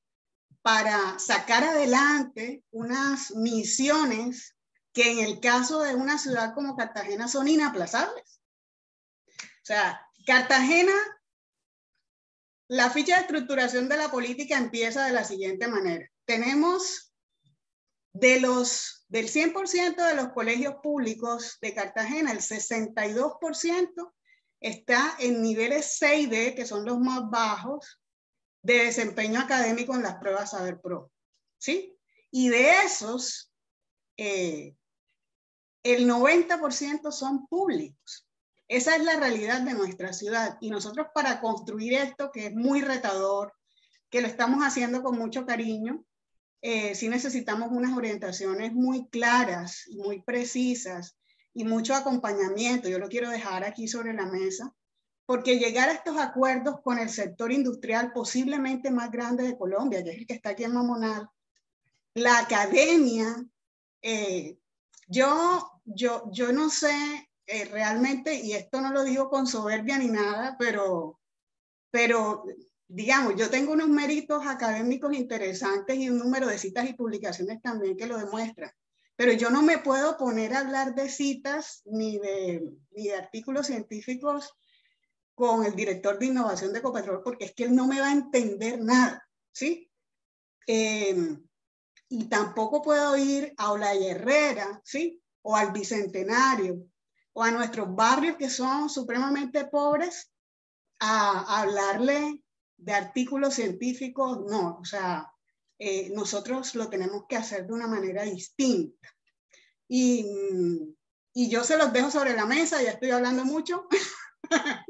Para sacar adelante unas misiones que en el caso de una ciudad como Cartagena son inaplazables. O sea, Cartagena, la ficha de estructuración de la política empieza de la siguiente manera. Tenemos de los, del 100% de los colegios públicos de Cartagena, el 62% está en niveles 6D, que son los más bajos, de desempeño académico en las pruebas Saber Pro. ¿sí? Y de esos, eh, el 90% son públicos. Esa es la realidad de nuestra ciudad y nosotros para construir esto, que es muy retador, que lo estamos haciendo con mucho cariño, eh, sí necesitamos unas orientaciones muy claras, muy precisas y mucho acompañamiento. Yo lo quiero dejar aquí sobre la mesa, porque llegar a estos acuerdos con el sector industrial posiblemente más grande de Colombia, que es el que está aquí en Mamonal, la academia, eh, yo, yo, yo no sé eh, realmente, y esto no lo digo con soberbia ni nada, pero, pero digamos, yo tengo unos méritos académicos interesantes y un número de citas y publicaciones también que lo demuestran. Pero yo no me puedo poner a hablar de citas ni de, ni de artículos científicos con el director de innovación de Copetrol porque es que él no me va a entender nada, ¿sí? Em, y tampoco puedo ir a Olay Herrera, ¿sí? O al Bicentenario, o a nuestros barrios que son supremamente pobres a, hablarle de artículos científicos, no, o sea, eh, nosotros lo tenemos que hacer de una manera distinta. Mm, y, yo se los dejo sobre la mesa, ya estoy hablando mucho,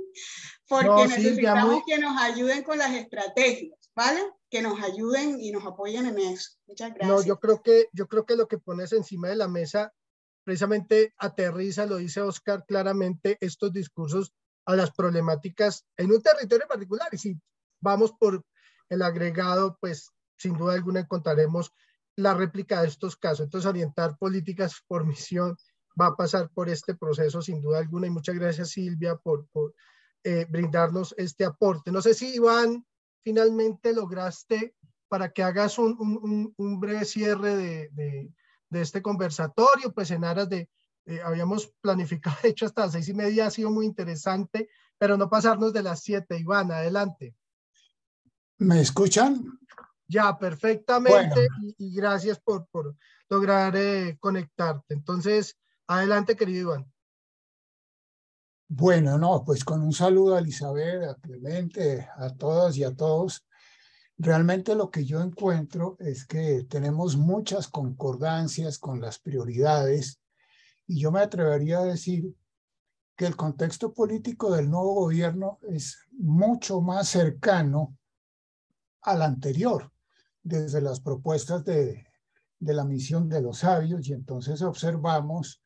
porque necesitamos que nos ayuden con las estrategias, ¿vale? Que nos ayuden y nos apoyen en eso. Muchas gracias. No, yo creo que, yo creo que lo que pones encima de la mesa precisamente aterriza, lo dice Oscar claramente, estos discursos a las problemáticas en un territorio particular. Y si vamos por el agregado, pues sin duda alguna encontraremos la réplica de estos casos. Entonces, orientar políticas por misión va a pasar por este proceso sin duda alguna. Y muchas gracias, Silvia, por, eh, brindarnos este aporte. No sé si, Iván, finalmente lograste para que hagas un, breve cierre de de este conversatorio, pues en aras de, eh, habíamos planificado, hecho, hasta las seis y media ha sido muy interesante, pero no pasarnos de las siete. Iván, adelante. ¿Me escuchan? Ya, perfectamente. Y, gracias por, por lograr eh, conectarte. Entonces, adelante, querido Iván. Bueno, no, pues con un saludo a Elizabeth, a Clemente, a todas y a todos. Realmente lo que yo encuentro es que tenemos muchas concordancias con las prioridades y yo me atrevería a decir que el contexto político del nuevo gobierno es mucho más cercano al anterior, desde las propuestas de, la misión de los sabios y entonces observamos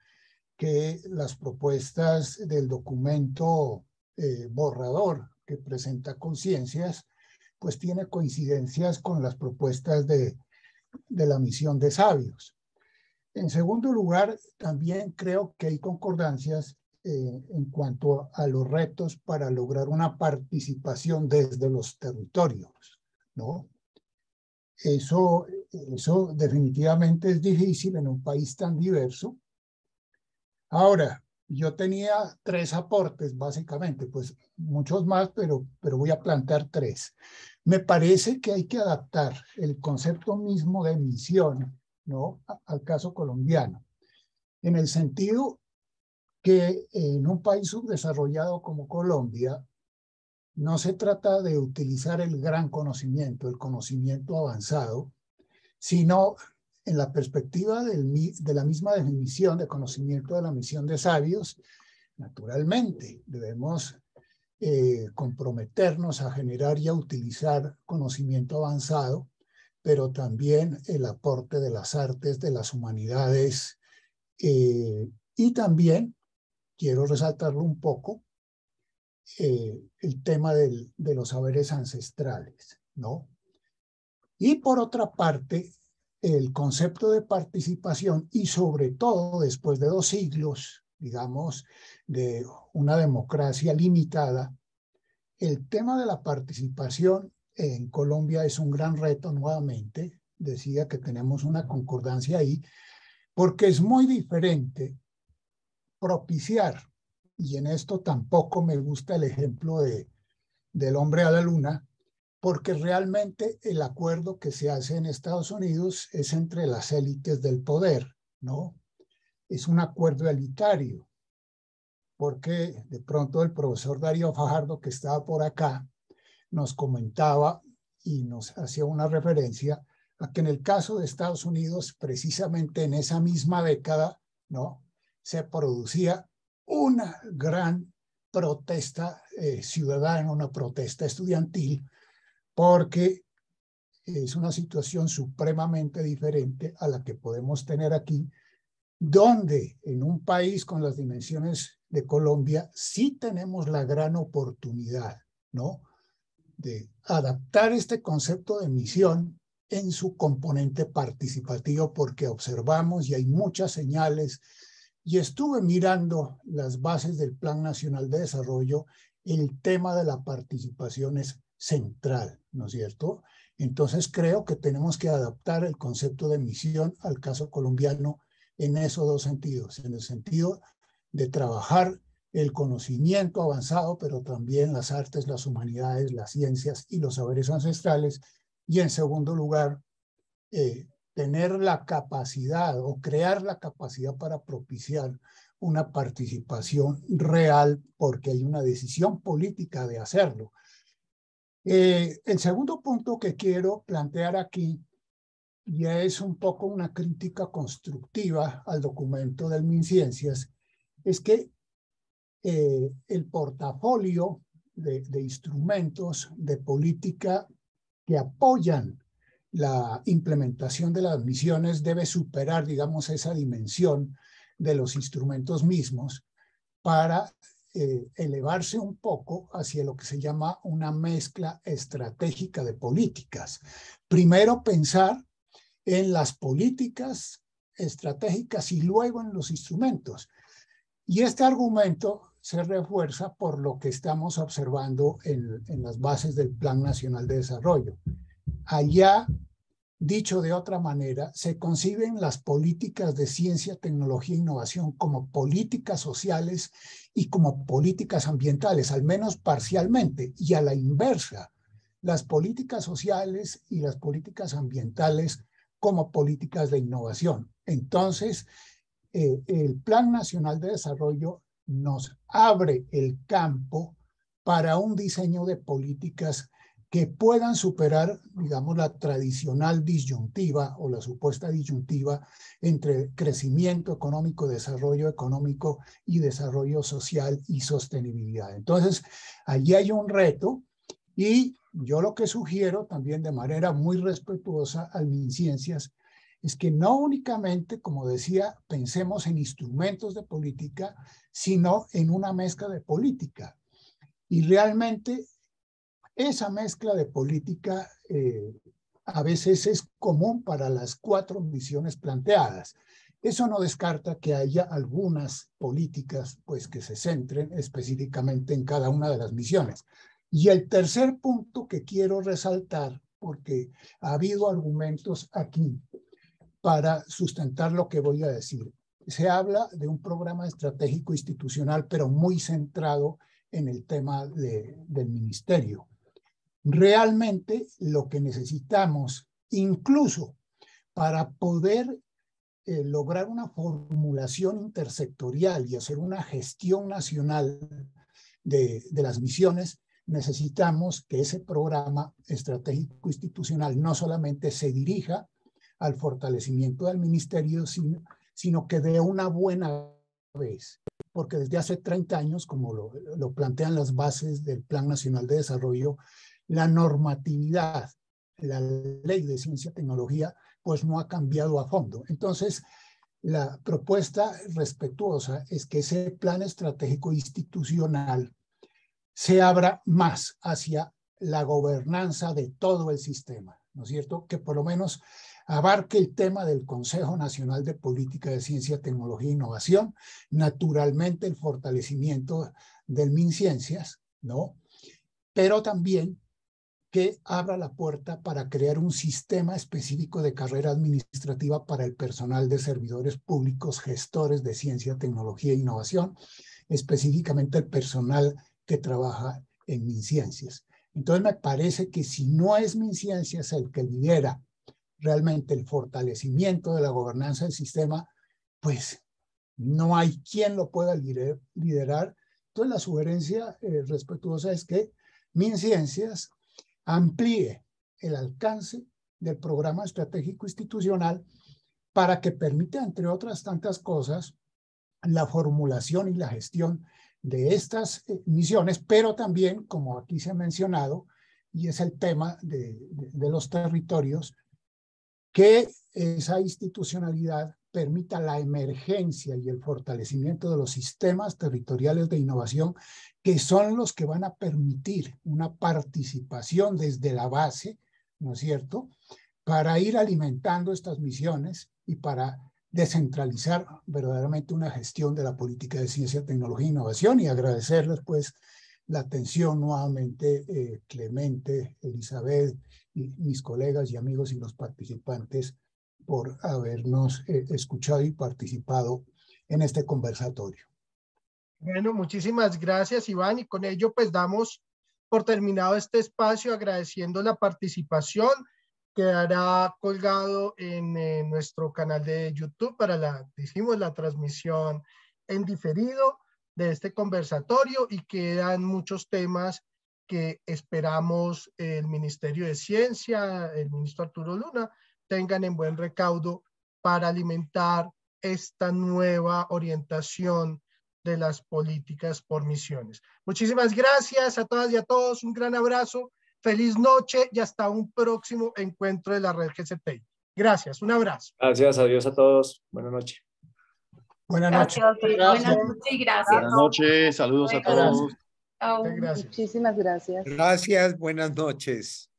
que las propuestas del documento eh, borrador que presenta conciencias pues tiene coincidencias con las propuestas de, de la misión de sabios. En segundo lugar, también creo que hay concordancias eh, en cuanto a, a, los retos para lograr una participación desde los territorios, ¿no? Eso, eso definitivamente es difícil en un país tan diverso. Ahora, yo tenía tres aportes, básicamente, pues muchos más, pero, pero voy a plantear tres. Me parece que hay que adaptar el concepto mismo de misión ¿no? al caso colombiano, en el sentido que eh, en un país subdesarrollado como Colombia, no se trata de utilizar el gran conocimiento, el conocimiento avanzado, sino en la perspectiva de la misma definición de conocimiento de la misión de sabios, naturalmente debemos eh, comprometernos a generar y a utilizar conocimiento avanzado, pero también el aporte de las artes, de las humanidades, eh, y también quiero resaltarlo un poco, eh, el tema de los saberes ancestrales, ¿no? Y por otra parte, el concepto de participación y sobre todo después de dos siglos, digamos, de una democracia limitada, el tema de la participación en Colombia es un gran reto nuevamente. Decía que tenemos una concordancia ahí, porque es muy diferente propiciar, y en esto tampoco me gusta el ejemplo de, del hombre a la luna, porque realmente el acuerdo que se hace en Estados Unidos es entre las élites del poder, ¿no? Es un acuerdo elitario, porque de pronto el profesor Darío Fajardo, que estaba por acá, nos comentaba y nos hacía una referencia a que en el caso de Estados Unidos, precisamente en esa misma década, ¿no? Se producía una gran protesta eh, ciudadana, una protesta estudiantil porque es una situación supremamente diferente a la que podemos tener aquí, donde en un país con las dimensiones de Colombia sí tenemos la gran oportunidad, ¿no? De adaptar este concepto de misión en su componente participativo, porque observamos y hay muchas señales. Y estuve mirando las bases del Plan Nacional de Desarrollo, el tema de la participación es central, ¿no es cierto? Entonces creo que tenemos que adaptar el concepto de misión al caso colombiano en esos dos sentidos, en el sentido de trabajar el conocimiento avanzado, pero también las artes, las humanidades, las ciencias y los saberes ancestrales. Y en segundo lugar, eh, tener la capacidad o crear la capacidad para propiciar una participación real, porque hay una decisión política de hacerlo. Eh, el segundo punto que quiero plantear aquí ya es un poco una crítica constructiva al documento del MinCiencias, es que eh, el portafolio de, de, instrumentos de política que apoyan la implementación de las misiones debe superar, digamos, esa dimensión de los instrumentos mismos para eh, elevarse un poco hacia lo que se llama una mezcla estratégica de políticas. Primero pensar en las políticas estratégicas y luego en los instrumentos. Y este argumento se refuerza por lo que estamos observando en, en las bases del Plan Nacional de Desarrollo. Allá Dicho de otra manera, se conciben las políticas de ciencia, tecnología e innovación como políticas sociales y como políticas ambientales, al menos parcialmente, y a la inversa, las políticas sociales y las políticas ambientales como políticas de innovación. Entonces, eh, el Plan Nacional de Desarrollo nos abre el campo para un diseño de políticas que puedan superar, digamos, la tradicional disyuntiva o la supuesta disyuntiva entre crecimiento económico, desarrollo económico y desarrollo social y sostenibilidad. Entonces, allí hay un reto y yo lo que sugiero también de manera muy respetuosa a mis ciencias es que no únicamente, como decía, pensemos en instrumentos de política, sino en una mezcla de política. Y realmente esa mezcla de política eh, a veces es común para las cuatro misiones planteadas. Eso no descarta que haya algunas políticas pues, que se centren específicamente en cada una de las misiones. Y el tercer punto que quiero resaltar, porque ha habido argumentos aquí para sustentar lo que voy a decir, se habla de un programa estratégico institucional, pero muy centrado en el tema de, del ministerio. Realmente lo que necesitamos, incluso para poder eh, lograr una formulación intersectorial y hacer una gestión nacional de, las misiones, necesitamos que ese programa estratégico institucional no solamente se dirija al fortalecimiento del ministerio, sino, que de una buena vez, porque desde hace 30 años, como lo, plantean las bases del Plan Nacional de Desarrollo, la normatividad, la ley de ciencia y tecnología, pues no ha cambiado a fondo. Entonces, la propuesta respetuosa es que ese plan estratégico institucional se abra más hacia la gobernanza de todo el sistema, ¿no es cierto? Que por lo menos abarque el tema del Consejo Nacional de Política de Ciencia, Tecnología e Innovación, naturalmente el fortalecimiento del MinCiencias, ¿no? Pero también que abra la puerta para crear un sistema específico de carrera administrativa para el personal de servidores públicos, gestores de ciencia, tecnología e innovación, específicamente el personal que trabaja en MinCiencias. Entonces me parece que si no es MinCiencias el que lidera realmente el fortalecimiento de la gobernanza del sistema, pues no hay quien lo pueda liderar. Entonces la sugerencia eh, respetuosa es que MinCiencias amplíe el alcance del programa estratégico institucional para que permita, entre otras tantas cosas, la formulación y la gestión de estas eh, misiones, pero también, como aquí se ha mencionado, y es el tema de, los territorios, que esa institucionalidad permita la emergencia y el fortalecimiento de los sistemas territoriales de innovación que son los que van a permitir una participación desde la base, ¿no es cierto?, para ir alimentando estas misiones y para descentralizar verdaderamente una gestión de la política de ciencia, tecnología e innovación y agradecerles pues la atención nuevamente eh, Clemente, Elizabeth y mis colegas y amigos y los participantes por habernos eh, escuchado y participado en este conversatorio. Bueno, muchísimas gracias, Iván, y con ello pues damos por terminado este espacio agradeciendo la participación. Quedará colgado en eh, nuestro canal de YouTube para la, dijimos, la transmisión en diferido de este conversatorio y quedan muchos temas que esperamos el Ministerio de Ciencia, el ministro Arturo Luna, tengan en buen recaudo para alimentar esta nueva orientación de las políticas por misiones. Muchísimas gracias a todas y a todos. Un gran abrazo. Feliz noche y hasta un próximo encuentro de la red GCT Gracias. Un abrazo. Gracias. Adiós a todos. Buenas noches. Buenas noches. Buenas noches. Saludos a todos. Muchísimas gracias. Gracias. Buenas noches.